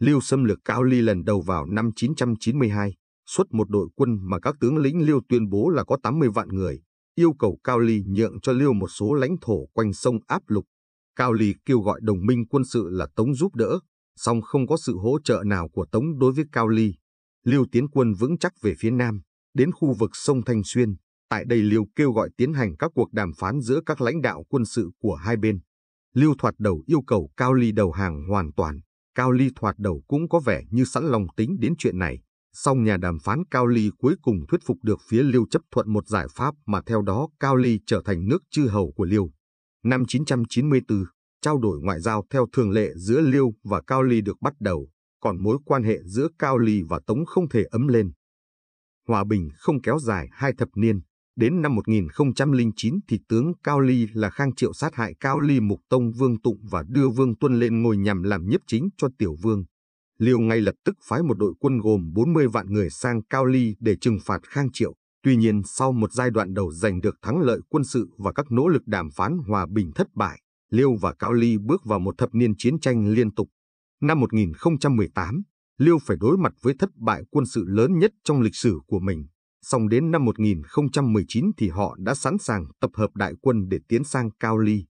Liêu xâm lược Cao Ly lần đầu vào năm 992, xuất một đội quân mà các tướng lĩnh Liêu tuyên bố là có 80 vạn người, yêu cầu Cao Ly nhượng cho Liêu một số lãnh thổ quanh sông áp lục. Cao Ly kêu gọi đồng minh quân sự là Tống giúp đỡ, song không có sự hỗ trợ nào của Tống đối với Cao Ly. Liêu tiến quân vững chắc về phía nam, đến khu vực sông Thanh Xuyên. Tại đây Liêu kêu gọi tiến hành các cuộc đàm phán giữa các lãnh đạo quân sự của hai bên. Liêu thoạt đầu yêu cầu Cao Ly đầu hàng hoàn toàn. Cao Ly thoạt đầu cũng có vẻ như sẵn lòng tính đến chuyện này. Song nhà đàm phán Cao Ly cuối cùng thuyết phục được phía Liêu chấp thuận một giải pháp mà theo đó Cao Ly trở thành nước chư hầu của Liêu. Năm 994, trao đổi ngoại giao theo thường lệ giữa Liêu và Cao Ly được bắt đầu, còn mối quan hệ giữa Cao Ly và Tống không thể ấm lên. Hòa bình không kéo dài hai thập niên, Đến năm 1009 thì tướng Cao Ly là Khang Triệu sát hại Cao Ly Mục Tông Vương Tụng và đưa Vương Tuân lên ngồi nhằm làm nhiếp chính cho Tiểu Vương. Liêu ngay lập tức phái một đội quân gồm 40 vạn người sang Cao Ly để trừng phạt Khang Triệu. Tuy nhiên sau một giai đoạn đầu giành được thắng lợi quân sự và các nỗ lực đàm phán hòa bình thất bại, Liêu và Cao Ly bước vào một thập niên chiến tranh liên tục. Năm 1018, Liêu phải đối mặt với thất bại quân sự lớn nhất trong lịch sử của mình song đến năm 1019 thì họ đã sẵn sàng tập hợp đại quân để tiến sang Cao Ly.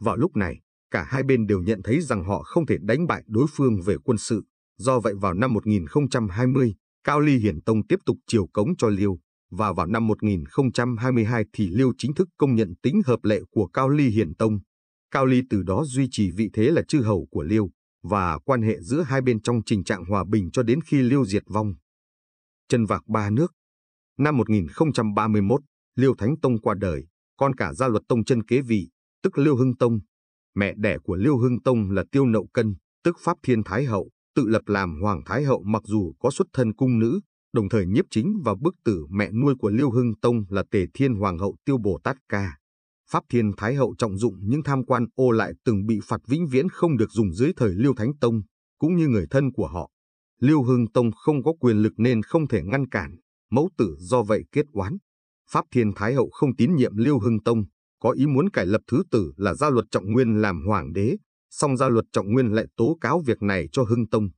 Vào lúc này, cả hai bên đều nhận thấy rằng họ không thể đánh bại đối phương về quân sự. Do vậy vào năm 1020, Cao Ly Hiển Tông tiếp tục chiều cống cho Liêu, và vào năm 1022 thì Liêu chính thức công nhận tính hợp lệ của Cao Ly Hiển Tông. Cao Ly từ đó duy trì vị thế là chư hầu của Liêu, và quan hệ giữa hai bên trong tình trạng hòa bình cho đến khi Liêu diệt vong. Chân vạc ba nước, Năm 1031, Liêu Thánh Tông qua đời, con cả gia luật tông chân kế vị, tức Liêu Hưng Tông. Mẹ đẻ của Liêu Hưng Tông là Tiêu Nậu Cân, tức Pháp Thiên Thái Hậu, tự lập làm Hoàng Thái Hậu mặc dù có xuất thân cung nữ, đồng thời nhiếp chính và bức tử mẹ nuôi của Liêu Hưng Tông là Tề Thiên Hoàng Hậu Tiêu Bồ Tát Ca. Pháp Thiên Thái Hậu trọng dụng những tham quan ô lại từng bị phạt vĩnh viễn không được dùng dưới thời Liêu Thánh Tông, cũng như người thân của họ. Liêu Hưng Tông không có quyền lực nên không thể ngăn cản, mẫu tử do vậy kết oán. Pháp Thiên Thái Hậu không tín nhiệm Liêu Hưng Tông, có ý muốn cải lập thứ tử là gia luật trọng nguyên làm hoàng đế, song gia luật trọng nguyên lại tố cáo việc này cho Hưng Tông.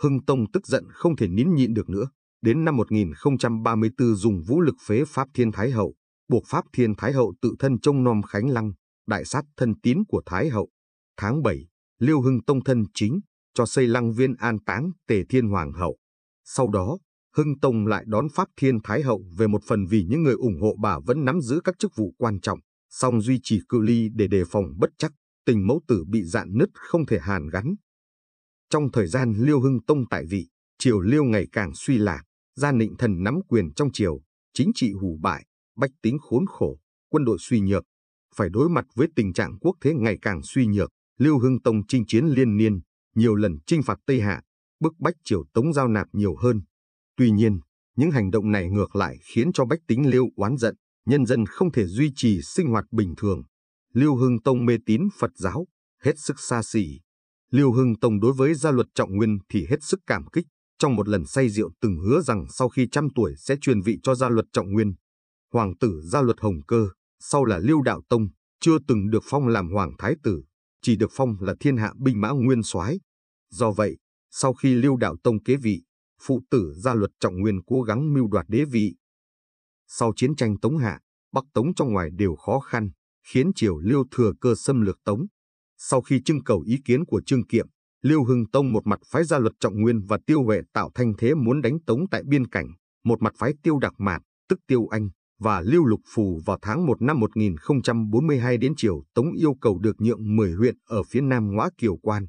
Hưng Tông tức giận không thể nín nhịn được nữa, đến năm 1034 dùng vũ lực phế Pháp Thiên Thái Hậu, buộc Pháp Thiên Thái Hậu tự thân trông nom Khánh Lăng, đại sát thân tín của Thái Hậu. Tháng 7, Liêu Hưng Tông thân chính, cho xây lăng viên an táng Tề Thiên Hoàng Hậu. Sau đó, Hưng Tông lại đón Pháp Thiên Thái Hậu về một phần vì những người ủng hộ bà vẫn nắm giữ các chức vụ quan trọng, song duy trì cự ly để đề phòng bất chắc, tình mẫu tử bị dạn nứt không thể hàn gắn. Trong thời gian Liêu Hưng Tông tại vị, triều Liêu ngày càng suy lạc, gia nịnh thần nắm quyền trong triều, chính trị hủ bại, bách tính khốn khổ, quân đội suy nhược. Phải đối mặt với tình trạng quốc thế ngày càng suy nhược, Liêu Hưng Tông chinh chiến liên niên, nhiều lần chinh phạt Tây Hạ, bức bách triều Tống giao nạp nhiều hơn, Tuy nhiên, những hành động này ngược lại khiến cho bách tính Liêu oán giận, nhân dân không thể duy trì sinh hoạt bình thường. Liêu Hưng Tông mê tín Phật giáo, hết sức xa xỉ. Liêu Hưng Tông đối với gia luật trọng nguyên thì hết sức cảm kích, trong một lần say rượu từng hứa rằng sau khi trăm tuổi sẽ truyền vị cho gia luật trọng nguyên. Hoàng tử gia luật Hồng Cơ, sau là Liêu Đạo Tông, chưa từng được phong làm hoàng thái tử, chỉ được phong là thiên hạ binh mã nguyên soái. Do vậy, sau khi Liêu Đạo Tông kế vị, phụ tử gia luật trọng nguyên cố gắng mưu đoạt đế vị. Sau chiến tranh Tống Hạ, Bắc Tống trong ngoài đều khó khăn, khiến triều Liêu thừa cơ xâm lược Tống. Sau khi trưng cầu ý kiến của Trương Kiệm, Liêu Hưng Tông một mặt phái gia luật trọng nguyên và tiêu huệ tạo thanh thế muốn đánh Tống tại biên cảnh, một mặt phái tiêu đặc mạt, tức tiêu anh, và Liêu Lục Phù vào tháng 1 năm 1042 đến triều Tống yêu cầu được nhượng 10 huyện ở phía nam ngõ Kiều Quan.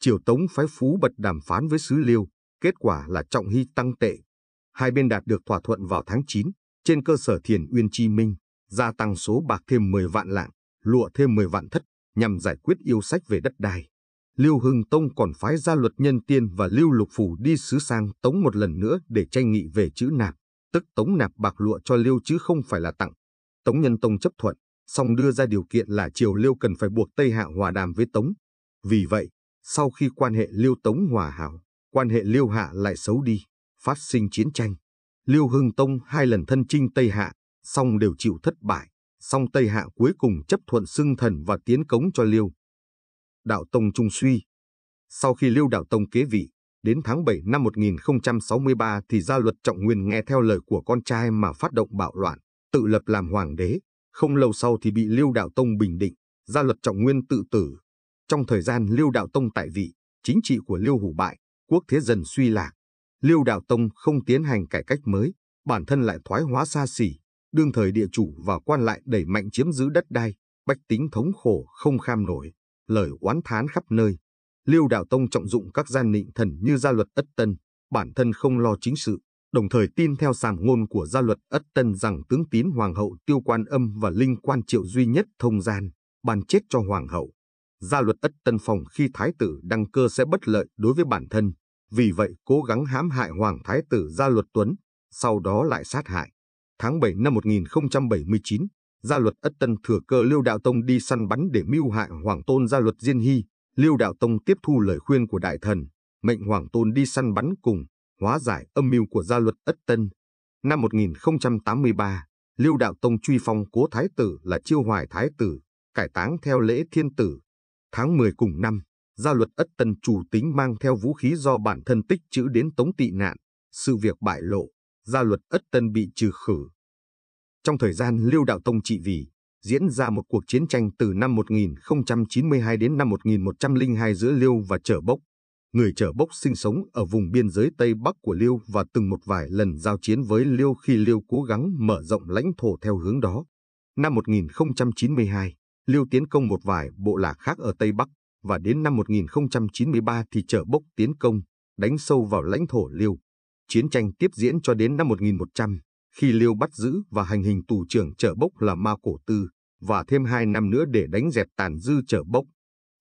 Triều Tống phái phú bật đàm phán với sứ Liêu, Kết quả là trọng hy tăng tệ. Hai bên đạt được thỏa thuận vào tháng 9, trên cơ sở thiền uyên chi minh, gia tăng số bạc thêm 10 vạn lạng, lụa thêm 10 vạn thất, nhằm giải quyết yêu sách về đất đai. Lưu Hưng Tông còn phái ra luật nhân tiên và Lưu Lục Phủ đi sứ sang Tống một lần nữa để tranh nghị về chữ nạp, tức Tống nạp bạc lụa cho Lưu chứ không phải là tặng. Tống Nhân Tông chấp thuận, song đưa ra điều kiện là triều Lưu cần phải buộc Tây Hạ hòa đàm với Tống. Vì vậy, sau khi quan hệ Lưu Tống hòa hảo, quan hệ Liêu Hạ lại xấu đi, phát sinh chiến tranh. Liêu Hưng Tông hai lần thân chinh Tây Hạ, song đều chịu thất bại, song Tây Hạ cuối cùng chấp thuận xưng thần và tiến cống cho Liêu. Đạo Tông Trung Suy Sau khi Liêu Đạo Tông kế vị, đến tháng 7 năm 1063 thì gia luật trọng nguyên nghe theo lời của con trai mà phát động bạo loạn, tự lập làm hoàng đế. Không lâu sau thì bị Liêu Đạo Tông bình định, gia luật trọng nguyên tự tử. Trong thời gian Liêu Đạo Tông tại vị, chính trị của Liêu Hủ bại, quốc thế dần suy lạc. Liêu Đạo Tông không tiến hành cải cách mới, bản thân lại thoái hóa xa xỉ, đương thời địa chủ và quan lại đẩy mạnh chiếm giữ đất đai, bách tính thống khổ không kham nổi, lời oán thán khắp nơi. Liêu Đạo Tông trọng dụng các gian nịnh thần như gia luật Ất Tân, bản thân không lo chính sự, đồng thời tin theo sàm ngôn của gia luật Ất Tân rằng tướng tín hoàng hậu tiêu quan âm và linh quan triệu duy nhất thông gian, bàn chết cho hoàng hậu. Gia luật Ất Tân phòng khi thái tử đăng cơ sẽ bất lợi đối với bản thân, vì vậy cố gắng hãm hại Hoàng Thái tử Gia Luật Tuấn, sau đó lại sát hại. Tháng 7 năm 1079, Gia Luật Ất Tân thừa cơ Liêu Đạo Tông đi săn bắn để mưu hại Hoàng Tôn Gia Luật Diên Hy. Liêu Đạo Tông tiếp thu lời khuyên của Đại Thần, mệnh Hoàng Tôn đi săn bắn cùng, hóa giải âm mưu của Gia Luật Ất Tân. Năm 1083, Liêu Đạo Tông truy phong cố thái tử là Chiêu Hoài Thái tử, cải táng theo lễ thiên tử. Tháng 10 cùng năm, gia luật Ất Tân chủ tính mang theo vũ khí do bản thân tích trữ đến tống tị nạn, sự việc bại lộ, gia luật Ất Tân bị trừ khử. Trong thời gian Liêu Đạo Tông trị vì, diễn ra một cuộc chiến tranh từ năm 1092 đến năm 1102 giữa Liêu và Trở Bốc. Người Trở Bốc sinh sống ở vùng biên giới Tây Bắc của Liêu và từng một vài lần giao chiến với Liêu khi Liêu cố gắng mở rộng lãnh thổ theo hướng đó. Năm 1092, Liêu tiến công một vài bộ lạc khác ở Tây Bắc, và đến năm 1093 thì trở bốc tiến công, đánh sâu vào lãnh thổ Liêu. Chiến tranh tiếp diễn cho đến năm 1100, khi Liêu bắt giữ và hành hình tù trưởng trở bốc là Ma Cổ Tư, và thêm hai năm nữa để đánh dẹp tàn dư trở bốc.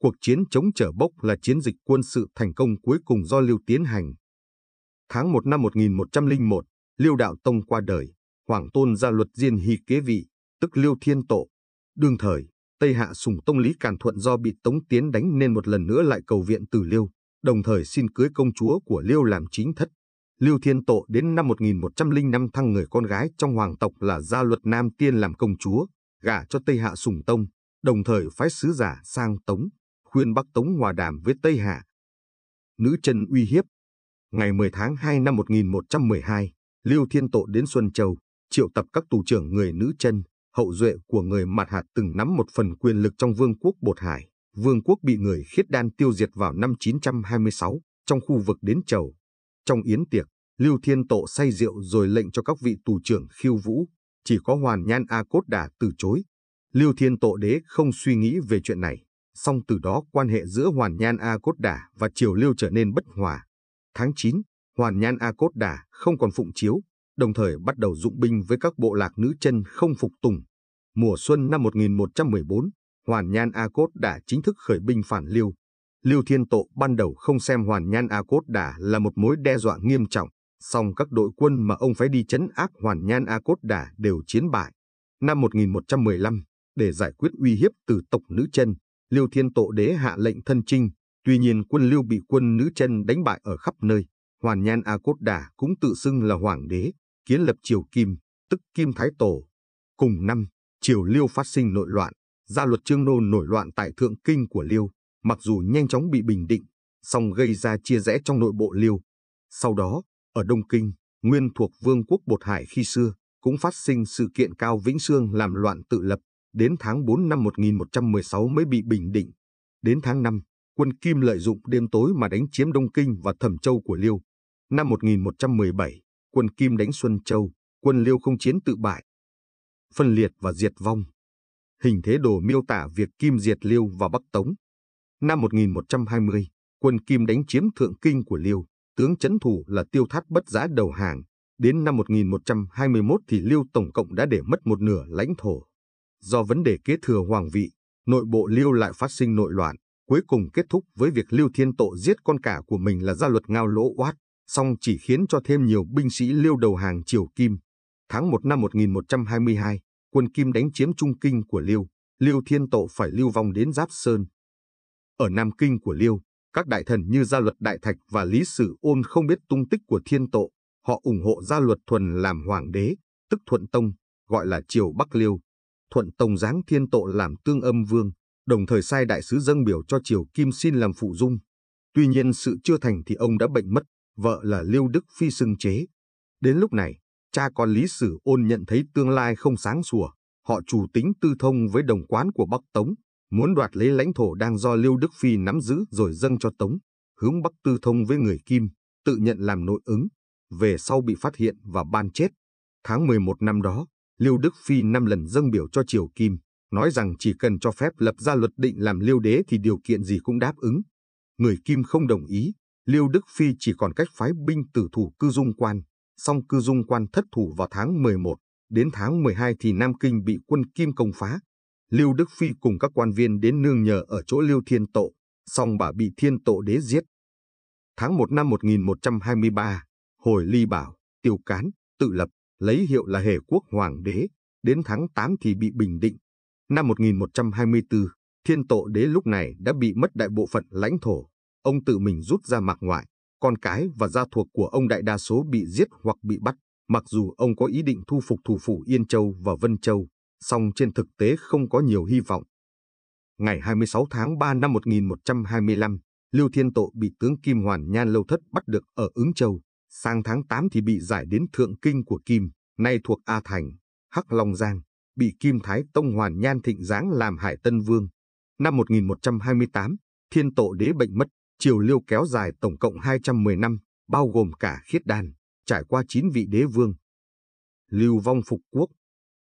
Cuộc chiến chống trở bốc là chiến dịch quân sự thành công cuối cùng do Liêu tiến hành. Tháng 1 năm 1101, Liêu Đạo Tông qua đời, Hoàng Tôn ra luật diên hy kế vị, tức Liêu Thiên Tộ. Đương thời, Tây Hạ sùng tông Lý Càn Thuận do bị Tống Tiến đánh nên một lần nữa lại cầu viện từ Liêu, đồng thời xin cưới công chúa của Liêu làm chính thất. Liêu Thiên Tộ đến năm 1105 thăng người con gái trong hoàng tộc là gia luật Nam Tiên làm công chúa, gả cho Tây Hạ Sùng Tông, đồng thời phái sứ giả sang Tống, khuyên Bắc Tống hòa đàm với Tây Hạ. Nữ chân uy hiếp Ngày 10 tháng 2 năm 1112, Liêu Thiên Tộ đến Xuân Châu, triệu tập các tù trưởng người nữ chân, hậu duệ của người Mạt Hạt từng nắm một phần quyền lực trong vương quốc Bột Hải. Vương quốc bị người khiết đan tiêu diệt vào năm 926 trong khu vực đến Chầu. Trong yến tiệc, Lưu Thiên Tộ say rượu rồi lệnh cho các vị tù trưởng khiêu vũ. Chỉ có Hoàn Nhan A Cốt Đà từ chối. Lưu Thiên Tộ đế không suy nghĩ về chuyện này. Song từ đó quan hệ giữa Hoàn Nhan A Cốt Đà và Triều Lưu trở nên bất hòa. Tháng 9, Hoàn Nhan A Cốt Đà không còn phụng chiếu đồng thời bắt đầu dụng binh với các bộ lạc nữ chân không phục tùng. Mùa xuân năm 1114, Hoàn Nhan A Cốt đã chính thức khởi binh phản Liêu. Liêu Thiên Tộ ban đầu không xem Hoàn Nhan A Cốt Đà là một mối đe dọa nghiêm trọng, song các đội quân mà ông phải đi chấn áp Hoàn Nhan A Cốt Đà đều chiến bại. Năm 1115, để giải quyết uy hiếp từ tộc nữ chân, Liêu Thiên Tộ đế hạ lệnh thân trinh, tuy nhiên quân Liêu bị quân nữ chân đánh bại ở khắp nơi. Hoàn Nhan A Cốt Đà cũng tự xưng là hoàng đế, kiến lập triều Kim, tức Kim Thái Tổ. Cùng năm, triều Liêu phát sinh nội loạn, ra luật trương nô nổi loạn tại Thượng Kinh của Liêu, mặc dù nhanh chóng bị bình định, song gây ra chia rẽ trong nội bộ Liêu. Sau đó, ở Đông Kinh, nguyên thuộc vương quốc Bột Hải khi xưa, cũng phát sinh sự kiện Cao Vĩnh Sương làm loạn tự lập, đến tháng 4 năm 1116 mới bị bình định. Đến tháng 5, quân Kim lợi dụng đêm tối mà đánh chiếm Đông Kinh và Thẩm Châu của Liêu. Năm 1117, quân Kim đánh Xuân Châu, quân Liêu không chiến tự bại, phân liệt và diệt vong. Hình thế đồ miêu tả việc Kim diệt Liêu và Bắc Tống. Năm 1120, quân Kim đánh chiếm Thượng Kinh của Liêu, tướng chấn thủ là Tiêu Thát bất giá đầu hàng. Đến năm 1121 thì Liêu tổng cộng đã để mất một nửa lãnh thổ. Do vấn đề kế thừa hoàng vị, nội bộ Liêu lại phát sinh nội loạn, cuối cùng kết thúc với việc Liêu Thiên Tộ giết con cả của mình là gia luật ngao lỗ oát song chỉ khiến cho thêm nhiều binh sĩ liêu đầu hàng Triều Kim. Tháng 1 năm 1122, quân Kim đánh chiếm Trung Kinh của Liêu, Liêu Thiên Tộ phải lưu vong đến Giáp Sơn. Ở Nam Kinh của Liêu, các đại thần như Gia Luật Đại Thạch và Lý Sử Ôn không biết tung tích của Thiên Tộ, họ ủng hộ Gia Luật Thuần làm hoàng đế, tức Thuận Tông, gọi là Triều Bắc Liêu. Thuận Tông giáng Thiên Tộ làm tương âm vương, đồng thời sai đại sứ dâng biểu cho Triều Kim xin làm phụ dung. Tuy nhiên sự chưa thành thì ông đã bệnh mất, vợ là Liêu Đức Phi xưng chế. Đến lúc này, cha con Lý Sử Ôn nhận thấy tương lai không sáng sủa, họ chủ tính tư thông với đồng quán của Bắc Tống, muốn đoạt lấy lãnh thổ đang do Liêu Đức Phi nắm giữ rồi dâng cho Tống, hướng Bắc tư thông với người Kim, tự nhận làm nội ứng, về sau bị phát hiện và ban chết. Tháng 11 năm đó, Liêu Đức Phi năm lần dâng biểu cho Triều Kim, nói rằng chỉ cần cho phép lập ra luật định làm liêu đế thì điều kiện gì cũng đáp ứng. Người Kim không đồng ý, Liêu Đức Phi chỉ còn cách phái binh tử thủ cư dung quan, song cư dung quan thất thủ vào tháng 11, đến tháng 12 thì Nam Kinh bị quân Kim công phá. Liêu Đức Phi cùng các quan viên đến nương nhờ ở chỗ Liêu Thiên Tộ, song bà bị Thiên Tộ đế giết. Tháng 1 năm 1123, hồi Ly Bảo, Tiêu Cán, tự lập, lấy hiệu là Hề Quốc Hoàng đế, đến tháng 8 thì bị bình định. Năm 1124, Thiên Tộ đế lúc này đã bị mất đại bộ phận lãnh thổ, ông tự mình rút ra mạc ngoại, con cái và gia thuộc của ông đại đa số bị giết hoặc bị bắt, mặc dù ông có ý định thu phục thủ phủ Yên Châu và Vân Châu, song trên thực tế không có nhiều hy vọng. Ngày 26 tháng 3 năm 1125, Lưu Thiên Tộ bị tướng Kim Hoàn Nhan Lâu Thất bắt được ở Ứng Châu, sang tháng 8 thì bị giải đến Thượng Kinh của Kim, nay thuộc A Thành, Hắc Long Giang, bị Kim Thái Tông Hoàn Nhan Thịnh Giáng làm Hải Tân Vương. Năm 1128, Thiên Tộ đế bệnh mất Triều Liêu kéo dài tổng cộng 210 năm, bao gồm cả khiết đan, trải qua 9 vị đế vương. Lưu vong phục quốc.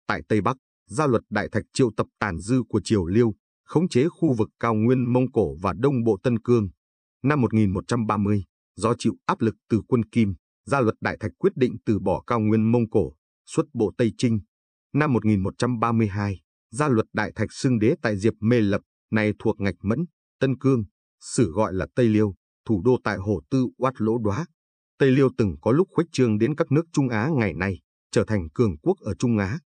Tại Tây Bắc, gia luật Đại Thạch triệu tập tàn dư của Triều Liêu, khống chế khu vực cao nguyên Mông Cổ và Đông Bộ Tân Cương. Năm 1130, do chịu áp lực từ quân Kim, gia luật Đại Thạch quyết định từ bỏ cao nguyên Mông Cổ, xuất bộ Tây Trinh. Năm 1132, gia luật Đại Thạch xưng đế tại Diệp Mê Lập, này thuộc Ngạch Mẫn, Tân Cương sử gọi là Tây Liêu, thủ đô tại Hồ Tư Oát Lỗ Đoá. Tây Liêu từng có lúc khuếch trương đến các nước Trung Á ngày nay, trở thành cường quốc ở Trung Á.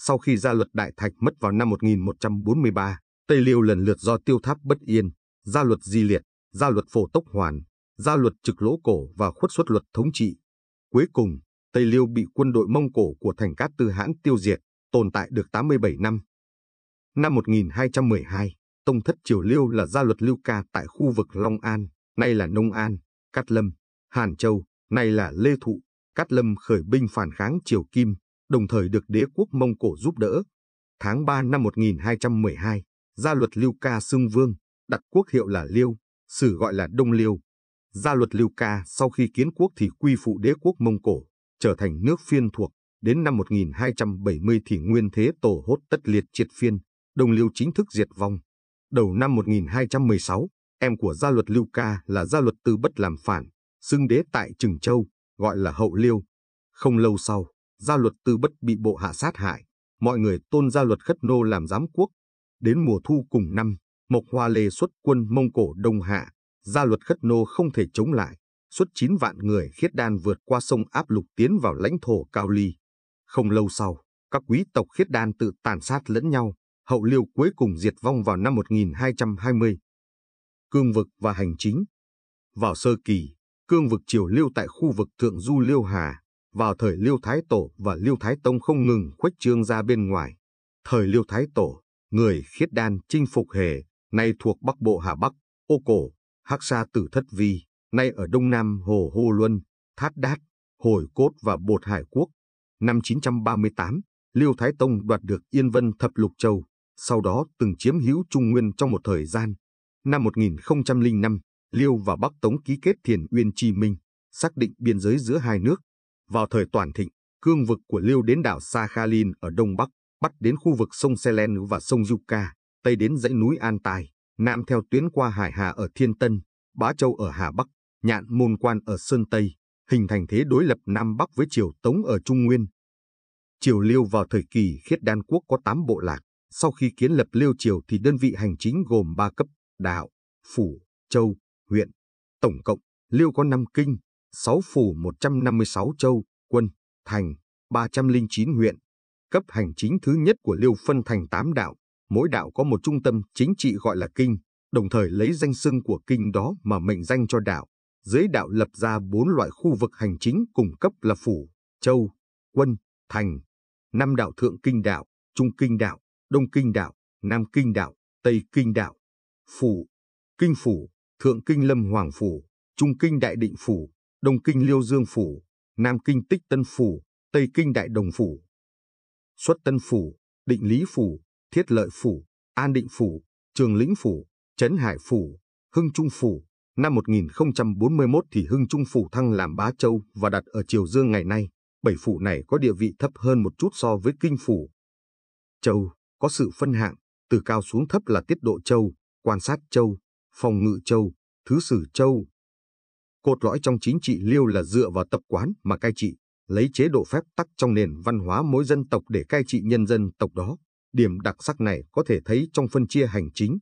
Sau khi gia luật Đại Thạch mất vào năm 1143, Tây Liêu lần lượt do tiêu tháp bất yên, gia luật di liệt, gia luật phổ tốc hoàn, gia luật trực lỗ cổ và khuất xuất luật thống trị. Cuối cùng, Tây Liêu bị quân đội Mông Cổ của thành Cát Tư Hãn tiêu diệt, tồn tại được 87 năm. Năm 1212, tông thất triều liêu là gia luật lưu ca tại khu vực Long An, nay là Nông An, Cát Lâm, Hàn Châu, nay là Lê Thụ, Cát Lâm khởi binh phản kháng triều Kim, đồng thời được đế quốc Mông Cổ giúp đỡ. Tháng 3 năm 1212, gia luật Lưu Ca xưng vương, đặt quốc hiệu là Liêu, sử gọi là Đông Liêu. Gia luật Lưu Ca sau khi kiến quốc thì quy phụ đế quốc Mông Cổ, trở thành nước phiên thuộc. Đến năm 1270 thì nguyên thế tổ hốt tất liệt triệt phiên, Đông Liêu chính thức diệt vong. Đầu năm 1216, em của gia luật Lưu Ca là gia luật tư bất làm phản, xưng đế tại Trừng Châu, gọi là Hậu Liêu. Không lâu sau, gia luật tư bất bị bộ hạ sát hại, mọi người tôn gia luật khất nô làm giám quốc. Đến mùa thu cùng năm, Mộc Hoa Lê xuất quân Mông Cổ Đông Hạ, gia luật khất nô không thể chống lại, xuất 9 vạn người khiết đan vượt qua sông áp lục tiến vào lãnh thổ Cao Ly. Không lâu sau, các quý tộc khiết đan tự tàn sát lẫn nhau, hậu liêu cuối cùng diệt vong vào năm 1220. Cương vực và hành chính Vào sơ kỳ, cương vực triều liêu tại khu vực thượng du liêu hà, vào thời liêu thái tổ và liêu thái tông không ngừng khuếch trương ra bên ngoài. Thời liêu thái tổ, người khiết đan chinh phục hề, nay thuộc bắc bộ hà bắc, ô cổ, hắc sa tử thất vi, nay ở đông nam hồ hô luân, thát đát, hồi cốt và bột hải quốc. Năm 938, Liêu Thái Tông đoạt được Yên Vân Thập Lục Châu, sau đó từng chiếm hữu Trung Nguyên trong một thời gian. Năm 1005, Liêu và Bắc Tống ký kết Thiền Uyên Chi Minh, xác định biên giới giữa hai nước. Vào thời toàn thịnh, cương vực của Liêu đến đảo Sakhalin ở Đông Bắc, bắt đến khu vực sông Selen và sông Yuka, tây đến dãy núi An Tài, nam theo tuyến qua Hải Hà ở Thiên Tân, Bá Châu ở Hà Bắc, Nhạn Môn Quan ở Sơn Tây, hình thành thế đối lập Nam Bắc với Triều Tống ở Trung Nguyên. Triều Liêu vào thời kỳ khiết đan quốc có 8 bộ lạc, sau khi kiến lập Liêu Triều thì đơn vị hành chính gồm 3 cấp, đạo, phủ, châu, huyện. Tổng cộng, Liêu có 5 kinh, 6 phủ 156 châu, quân, thành, 309 huyện. Cấp hành chính thứ nhất của Liêu phân thành 8 đạo, mỗi đạo có một trung tâm chính trị gọi là kinh, đồng thời lấy danh xưng của kinh đó mà mệnh danh cho đạo. Dưới đạo lập ra bốn loại khu vực hành chính cùng cấp là phủ, châu, quân, thành, năm đạo thượng kinh đạo, trung kinh đạo, Đông Kinh Đạo, Nam Kinh Đạo, Tây Kinh Đạo, Phủ, Kinh Phủ, Thượng Kinh Lâm Hoàng Phủ, Trung Kinh Đại Định Phủ, Đông Kinh Liêu Dương Phủ, Nam Kinh Tích Tân Phủ, Tây Kinh Đại Đồng Phủ, Xuất Tân Phủ, Định Lý Phủ, Thiết Lợi Phủ, An Định Phủ, Trường Lĩnh Phủ, Trấn Hải Phủ, Hưng Trung Phủ. Năm 1041 thì Hưng Trung Phủ thăng làm Bá Châu và đặt ở Triều Dương ngày nay. Bảy phủ này có địa vị thấp hơn một chút so với Kinh Phủ. Châu, có sự phân hạng, từ cao xuống thấp là tiết độ châu, quan sát châu, phòng ngự châu, thứ sử châu. Cột lõi trong chính trị liêu là dựa vào tập quán mà cai trị, lấy chế độ phép tắc trong nền văn hóa mỗi dân tộc để cai trị nhân dân tộc đó. Điểm đặc sắc này có thể thấy trong phân chia hành chính.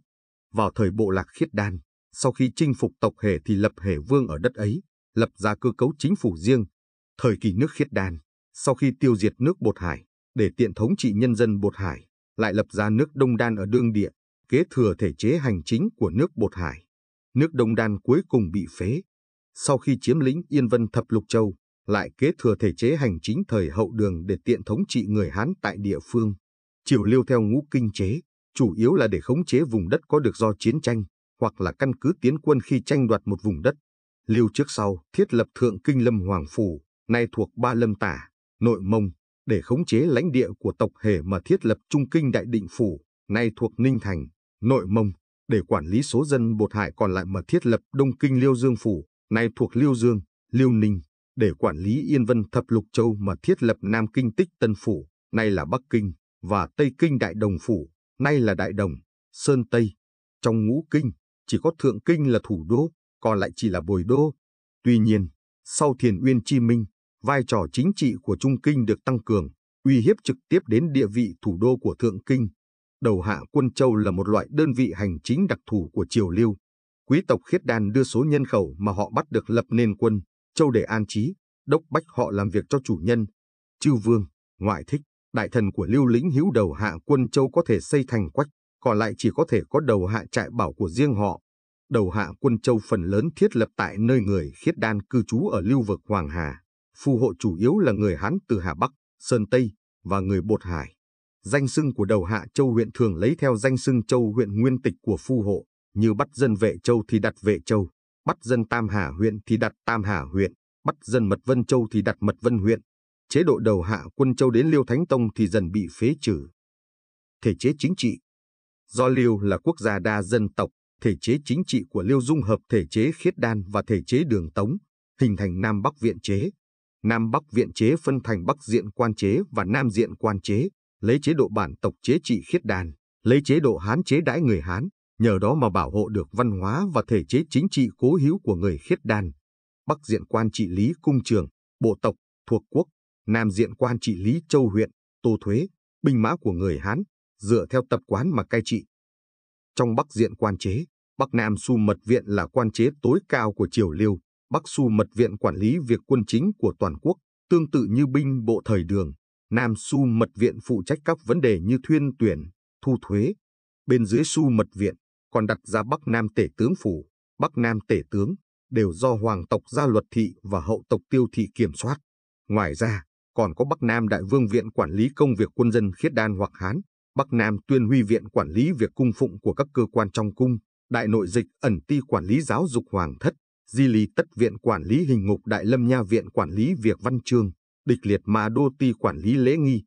Vào thời bộ lạc khiết đan, sau khi chinh phục tộc Hề thì lập Hề Vương ở đất ấy, lập ra cơ cấu chính phủ riêng. Thời kỳ nước khiết đan, sau khi tiêu diệt nước Bột Hải, để tiện thống trị nhân dân Bột Hải, lại lập ra nước Đông Đan ở đương địa, kế thừa thể chế hành chính của nước Bột Hải. Nước Đông Đan cuối cùng bị phế. Sau khi chiếm lĩnh Yên Vân Thập Lục Châu, lại kế thừa thể chế hành chính thời hậu đường để tiện thống trị người Hán tại địa phương. Triều lưu theo ngũ kinh chế, chủ yếu là để khống chế vùng đất có được do chiến tranh, hoặc là căn cứ tiến quân khi tranh đoạt một vùng đất. lưu trước sau thiết lập Thượng Kinh Lâm Hoàng Phủ, nay thuộc Ba Lâm Tả, Nội Mông, để khống chế lãnh địa của tộc Hề mà thiết lập Trung Kinh Đại Định Phủ, nay thuộc Ninh Thành, Nội Mông, để quản lý số dân bột hải còn lại mà thiết lập Đông Kinh Liêu Dương Phủ, nay thuộc Liêu Dương, Liêu Ninh, để quản lý Yên Vân Thập Lục Châu mà thiết lập Nam Kinh Tích Tân Phủ, nay là Bắc Kinh, và Tây Kinh Đại Đồng Phủ, nay là Đại Đồng, Sơn Tây. Trong ngũ kinh, chỉ có Thượng Kinh là thủ đô, còn lại chỉ là bồi đô. Tuy nhiên, sau Thiền Uyên Chi Minh, vai trò chính trị của Trung Kinh được tăng cường, uy hiếp trực tiếp đến địa vị thủ đô của Thượng Kinh. Đầu hạ quân châu là một loại đơn vị hành chính đặc thù của Triều lưu Quý tộc Khiết Đan đưa số nhân khẩu mà họ bắt được lập nên quân, châu để an trí, đốc bách họ làm việc cho chủ nhân. Chư vương, ngoại thích, đại thần của lưu lĩnh hữu đầu hạ quân châu có thể xây thành quách, còn lại chỉ có thể có đầu hạ trại bảo của riêng họ. Đầu hạ quân châu phần lớn thiết lập tại nơi người khiết đan cư trú ở lưu vực Hoàng Hà phù hộ chủ yếu là người Hán từ Hà Bắc, Sơn Tây và người Bột Hải. Danh xưng của đầu Hạ Châu huyện thường lấy theo danh xưng Châu huyện nguyên tịch của phu hộ, như bắt dân Vệ Châu thì đặt Vệ Châu, bắt dân Tam Hà huyện thì đặt Tam Hà huyện, bắt dân Mật Vân Châu thì đặt Mật Vân huyện. Chế độ đầu Hạ quân Châu đến Liêu Thánh Tông thì dần bị phế trừ. Thể chế chính trị Do Liêu là quốc gia đa dân tộc, thể chế chính trị của Liêu dung hợp thể chế khiết đan và thể chế đường tống, hình thành Nam Bắc viện chế, Nam Bắc Viện chế phân thành Bắc Diện Quan chế và Nam Diện Quan chế, lấy chế độ bản tộc chế trị khiết đàn, lấy chế độ Hán chế đãi người Hán, nhờ đó mà bảo hộ được văn hóa và thể chế chính trị cố hữu của người khiết đàn. Bắc Diện Quan trị lý cung trường, bộ tộc, thuộc quốc, Nam Diện Quan trị lý châu huyện, tô thuế, binh mã của người Hán, dựa theo tập quán mà cai trị. Trong Bắc Diện Quan chế, Bắc Nam Xu Mật Viện là quan chế tối cao của Triều Liêu, Bắc Xu Mật Viện quản lý việc quân chính của toàn quốc, tương tự như binh bộ thời đường. Nam Xu Mật Viện phụ trách các vấn đề như thuyên tuyển, thu thuế. Bên dưới Xu Mật Viện còn đặt ra Bắc Nam Tể Tướng Phủ, Bắc Nam Tể Tướng, đều do Hoàng tộc Gia Luật Thị và Hậu tộc Tiêu Thị kiểm soát. Ngoài ra, còn có Bắc Nam Đại Vương Viện quản lý công việc quân dân khiết đan hoặc Hán, Bắc Nam Tuyên Huy Viện quản lý việc cung phụng của các cơ quan trong cung, Đại Nội Dịch ẩn ti quản lý giáo dục Hoàng thất, di lý tất viện quản lý hình ngục đại lâm nha viện quản lý việc văn chương, địch liệt mà đô ti quản lý lễ nghi,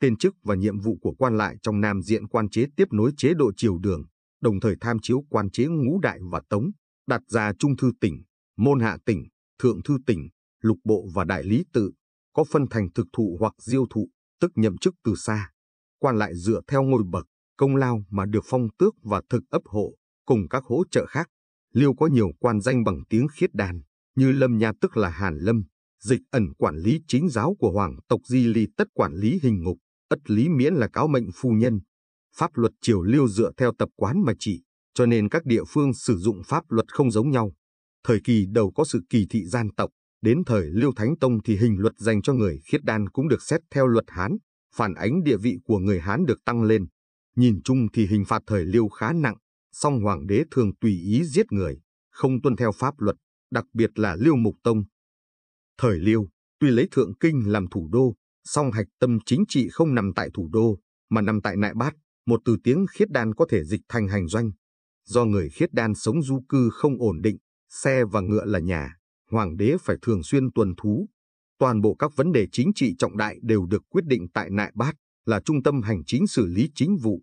tên chức và nhiệm vụ của quan lại trong nam diện quan chế tiếp nối chế độ triều đường, đồng thời tham chiếu quan chế ngũ đại và tống, đặt ra trung thư tỉnh, môn hạ tỉnh, thượng thư tỉnh, lục bộ và đại lý tự, có phân thành thực thụ hoặc diêu thụ, tức nhậm chức từ xa. Quan lại dựa theo ngôi bậc, công lao mà được phong tước và thực ấp hộ, cùng các hỗ trợ khác Liêu có nhiều quan danh bằng tiếng khiết đan, như Lâm Nha tức là Hàn Lâm, dịch ẩn quản lý chính giáo của hoàng tộc Di Ly tất quản lý hình ngục, ất lý miễn là cáo mệnh phu nhân. Pháp luật triều Liêu dựa theo tập quán mà chỉ, cho nên các địa phương sử dụng pháp luật không giống nhau. Thời kỳ đầu có sự kỳ thị gian tộc, đến thời Liêu Thánh Tông thì hình luật dành cho người khiết đan cũng được xét theo luật Hán, phản ánh địa vị của người Hán được tăng lên. Nhìn chung thì hình phạt thời Liêu khá nặng, song hoàng đế thường tùy ý giết người, không tuân theo pháp luật, đặc biệt là Liêu Mục Tông. Thời Liêu, tuy lấy Thượng Kinh làm thủ đô, song hạch tâm chính trị không nằm tại thủ đô, mà nằm tại Nại Bát, một từ tiếng khiết đan có thể dịch thành hành doanh. Do người khiết đan sống du cư không ổn định, xe và ngựa là nhà, hoàng đế phải thường xuyên tuần thú. Toàn bộ các vấn đề chính trị trọng đại đều được quyết định tại Nại Bát, là trung tâm hành chính xử lý chính vụ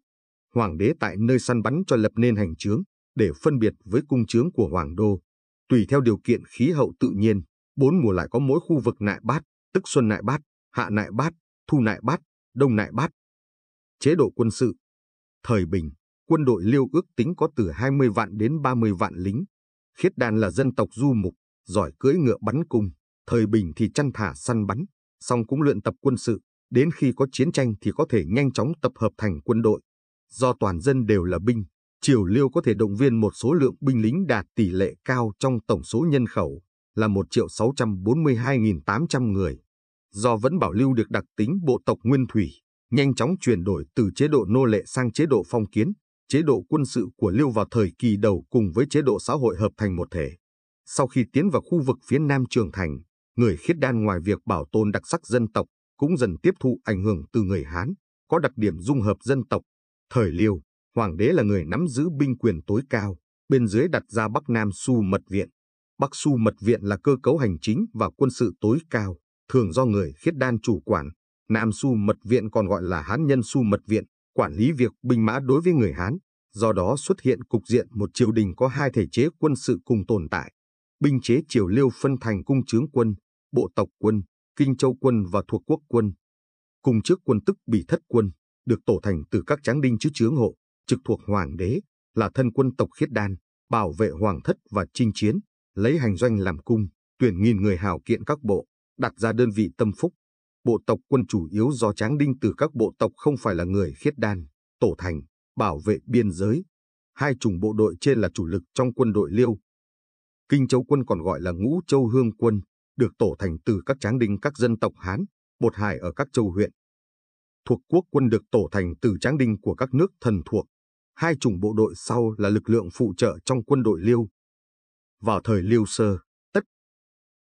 hoàng đế tại nơi săn bắn cho lập nên hành trướng để phân biệt với cung trướng của hoàng đô. Tùy theo điều kiện khí hậu tự nhiên, bốn mùa lại có mỗi khu vực nại bát, tức xuân nại bát, hạ nại bát, thu nại bát, đông nại bát. Chế độ quân sự Thời bình, quân đội liêu ước tính có từ 20 vạn đến 30 vạn lính. Khiết đan là dân tộc du mục, giỏi cưỡi ngựa bắn cung. Thời bình thì chăn thả săn bắn, song cũng luyện tập quân sự. Đến khi có chiến tranh thì có thể nhanh chóng tập hợp thành quân đội. Do toàn dân đều là binh, Triều Liêu có thể động viên một số lượng binh lính đạt tỷ lệ cao trong tổng số nhân khẩu là 1 triệu 642.800 người. Do vẫn bảo lưu được đặc tính bộ tộc nguyên thủy, nhanh chóng chuyển đổi từ chế độ nô lệ sang chế độ phong kiến, chế độ quân sự của Liêu vào thời kỳ đầu cùng với chế độ xã hội hợp thành một thể. Sau khi tiến vào khu vực phía Nam Trường Thành, người khiết đan ngoài việc bảo tồn đặc sắc dân tộc cũng dần tiếp thu ảnh hưởng từ người Hán, có đặc điểm dung hợp dân tộc Thời Liêu, hoàng đế là người nắm giữ binh quyền tối cao, bên dưới đặt ra Bắc Nam Su Mật Viện. Bắc Su Mật Viện là cơ cấu hành chính và quân sự tối cao, thường do người khiết đan chủ quản. Nam Su Mật Viện còn gọi là Hán Nhân Su Mật Viện, quản lý việc binh mã đối với người Hán. Do đó xuất hiện cục diện một triều đình có hai thể chế quân sự cùng tồn tại. Binh chế triều liêu phân thành cung chướng quân, bộ tộc quân, kinh châu quân và thuộc quốc quân. Cùng trước quân tức bị thất quân, được tổ thành từ các tráng đinh chứ chướng hộ, trực thuộc hoàng đế, là thân quân tộc khiết đan, bảo vệ hoàng thất và chinh chiến, lấy hành doanh làm cung, tuyển nghìn người hảo kiện các bộ, đặt ra đơn vị tâm phúc. Bộ tộc quân chủ yếu do tráng đinh từ các bộ tộc không phải là người khiết đan, tổ thành, bảo vệ biên giới. Hai chủng bộ đội trên là chủ lực trong quân đội liêu. Kinh châu quân còn gọi là ngũ châu hương quân, được tổ thành từ các tráng đinh các dân tộc Hán, bột hải ở các châu huyện, thuộc quốc quân được tổ thành từ tráng đinh của các nước thần thuộc. Hai chủng bộ đội sau là lực lượng phụ trợ trong quân đội Liêu. Vào thời Liêu Sơ,